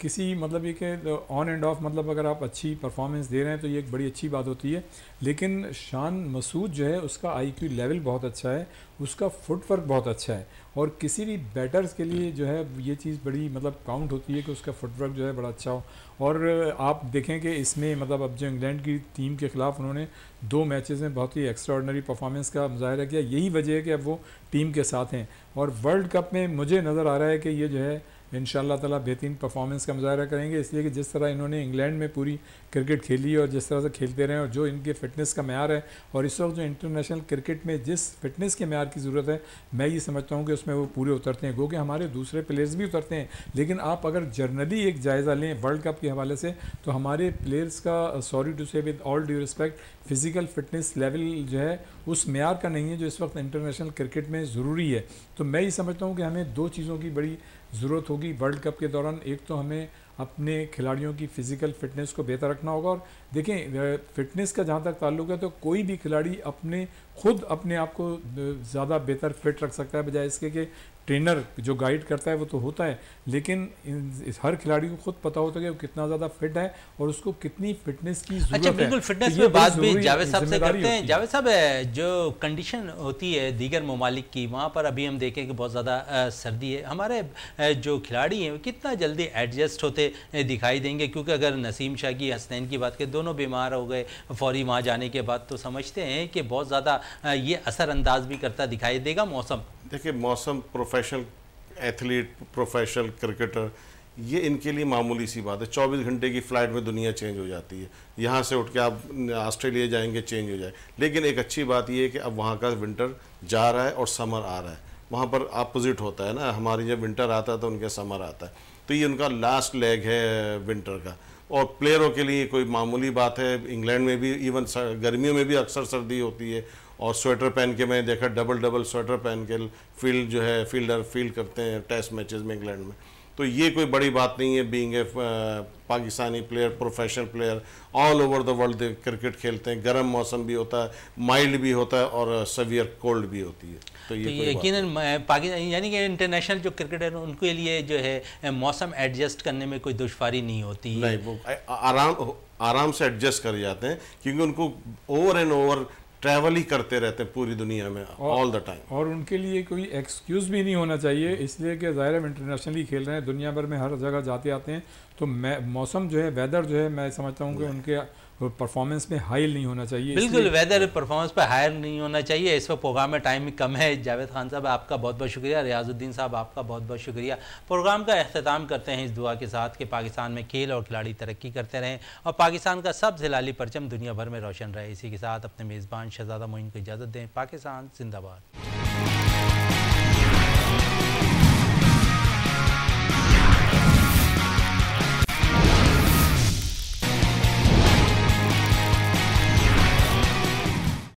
B: किसी मतलब ये कि ऑन एंड ऑफ मतलब अगर आप अच्छी परफॉर्मेंस दे रहे हैं तो ये एक बड़ी अच्छी बात होती है लेकिन शान मसूद जो है उसका आईक्यू लेवल बहुत अच्छा है उसका फुटवर्क बहुत अच्छा है और किसी भी बैटर्स के लिए जो है ये चीज़ बड़ी मतलब काउंट होती है कि उसका फुटवर्क जो है बड़ा अच्छा हो और आप देखें कि इसमें मतलब अब जो इंग्लैंड की टीम के ख़िलाफ़ उन्होंने दो मैचेस में बहुत ही एक्स्ट्राऑर्डनरी परफॉर्मेंस का मुजाहरा किया यही वजह है कि अब वो टीम के साथ हैं और वर्ल्ड कप में मुझे नज़र आ रहा है कि ये जो है इन ताला बेहतरीन परफॉर्मेंस का मुजाहरा करेंगे इसलिए कि जिस तरह इन्होंने इंग्लैंड में पूरी क्रिकेट खेली और जिस तरह से खेलते रहे और जो इनके फिटनेस का मैार है और इस वक्त जो इंटरनेशनल क्रिकेट में जिस फिटनेस के मैार की ज़रूरत है मैं ये समझता हूँ कि उसमें वो पूरे उतरते हैं क्योंकि हमारे दूसरे प्लेयर्स भी उतरते हैं लेकिन आप अगर जर्नली एक जायज़ा लें वर्ल्ड कप के हवाले से तो हमारे प्लेयर्स का sorry to say with all due respect physical fitness level जो है उस मैार का नहीं है जो इस वक्त इंटरनेशनल क्रिकेट में ज़रूरी है तो मैं ये समझता हूँ कि हमें दो चीज़ों की बड़ी ज़रूरत होगी वर्ल्ड कप के दौरान एक तो हमें अपने खिलाड़ियों की फ़िज़िकल फिटनेस को बेहतर रखना होगा और देखें फिटनेस का जहाँ तक ताल्लुक है तो कोई भी खिलाड़ी अपने खुद अपने आप को ज़्यादा बेहतर फिट रख सकता है बजाय इसके कि ट्रेनर जो गाइड करता है वो तो होता है लेकिन इस हर खिलाड़ी को खुद पता होता है कि वो कितना ज़्यादा फिट है और उसको कितनी फिटनेस की अच्छा बिल्कुल फिटनेस तो में बात भी जावेद साहब से करते हैं
A: जावेद साहब जो कंडीशन होती है दीगर ममालिक की वहाँ पर अभी हम देखें कि बहुत ज़्यादा सर्दी है हमारे जो खिलाड़ी हैं कितना जल्दी एडजस्ट होते दिखाई देंगे क्योंकि अगर नसीम शाह की हसनैन की बात करें दोनों बीमार हो गए फौरी वहाँ जाने के बाद तो समझते हैं कि बहुत ज़्यादा ये असरअंदाज भी करता दिखाई देगा मौसम
C: देखिए मौसम प्रोफेशनल एथलीट प्रोफेशनल क्रिकेटर ये इनके लिए मामूली सी बात है चौबीस घंटे की फ़्लाइट में दुनिया चेंज हो जाती है यहाँ से उठ के आप ऑस्ट्रेलिया जाएंगे चेंज हो जाए लेकिन एक अच्छी बात यह है कि अब वहाँ का विंटर जा रहा है और समर आ रहा है वहाँ पर अपोजिट होता है ना हमारी जब विंटर आता है तो उनका समर आता है तो ये उनका लास्ट लेग है विंटर का और प्लेयरों के लिए कोई मामूली बात है इंग्लैंड में भी इवन गर्मियों में भी अक्सर सर्दी होती है और स्वेटर पहन के मैंने देखा डबल डबल स्वेटर पहन के फील्ड जो है फील्डर फील्ड करते हैं टेस्ट मैचेस में इंग्लैंड में तो ये कोई बड़ी बात नहीं है being a uh, Pakistani player professional player all over the world cricket खेलते हैं गर्म मौसम भी होता है माइल्ड भी होता है और सवियर uh, कोल्ड भी होती है तो ये तो यकीन
A: पाकिस्तान यानी कि इंटरनेशनल जो क्रिकेटर उनके लिए जो है मौसम एडजस्ट करने में कोई दुशारी
C: नहीं होती नहीं वो आराम आराम से एडजस्ट कर जाते हैं क्योंकि उनको ओवर एंड ओवर ट्रैवल ही करते रहते हैं पूरी दुनिया में ऑल द टाइम
B: और उनके लिए कोई एक्सक्यूज़ भी नहीं होना चाहिए हम्म। इसलिए कि ज़ाहिर हम इंटरनेशनली खेल रहे हैं दुनिया भर में हर जगह जाते आते हैं तो मैं मौसम जो है वेदर जो है मैं समझता हूँ कि उनके परफॉर्मेंस में हाई नहीं होना चाहिए बिल्कुल
A: वेदर परफॉर्मेंस पर हायर नहीं होना चाहिए इस वक्त प्रोग्राम में टाइम कम है जावेद खान साहब आपका बहुत बहुत शुक्रिया रियाजुद्दीन साहब आपका बहुत बहुत शुक्रिया प्रोग्राम का अख्ताम करते हैं इस दुआ के साथ कि पाकिस्तान में खेल और खिलाड़ी तरक्की करते रहें और पाकिस्तान का सब जिलाली परचम दुनिया भर में रोशन रहे इसी के साथ अपने मेज़बान शहजादा मोइन को इजाज़त दें पाकिस्तान जिंदाबाद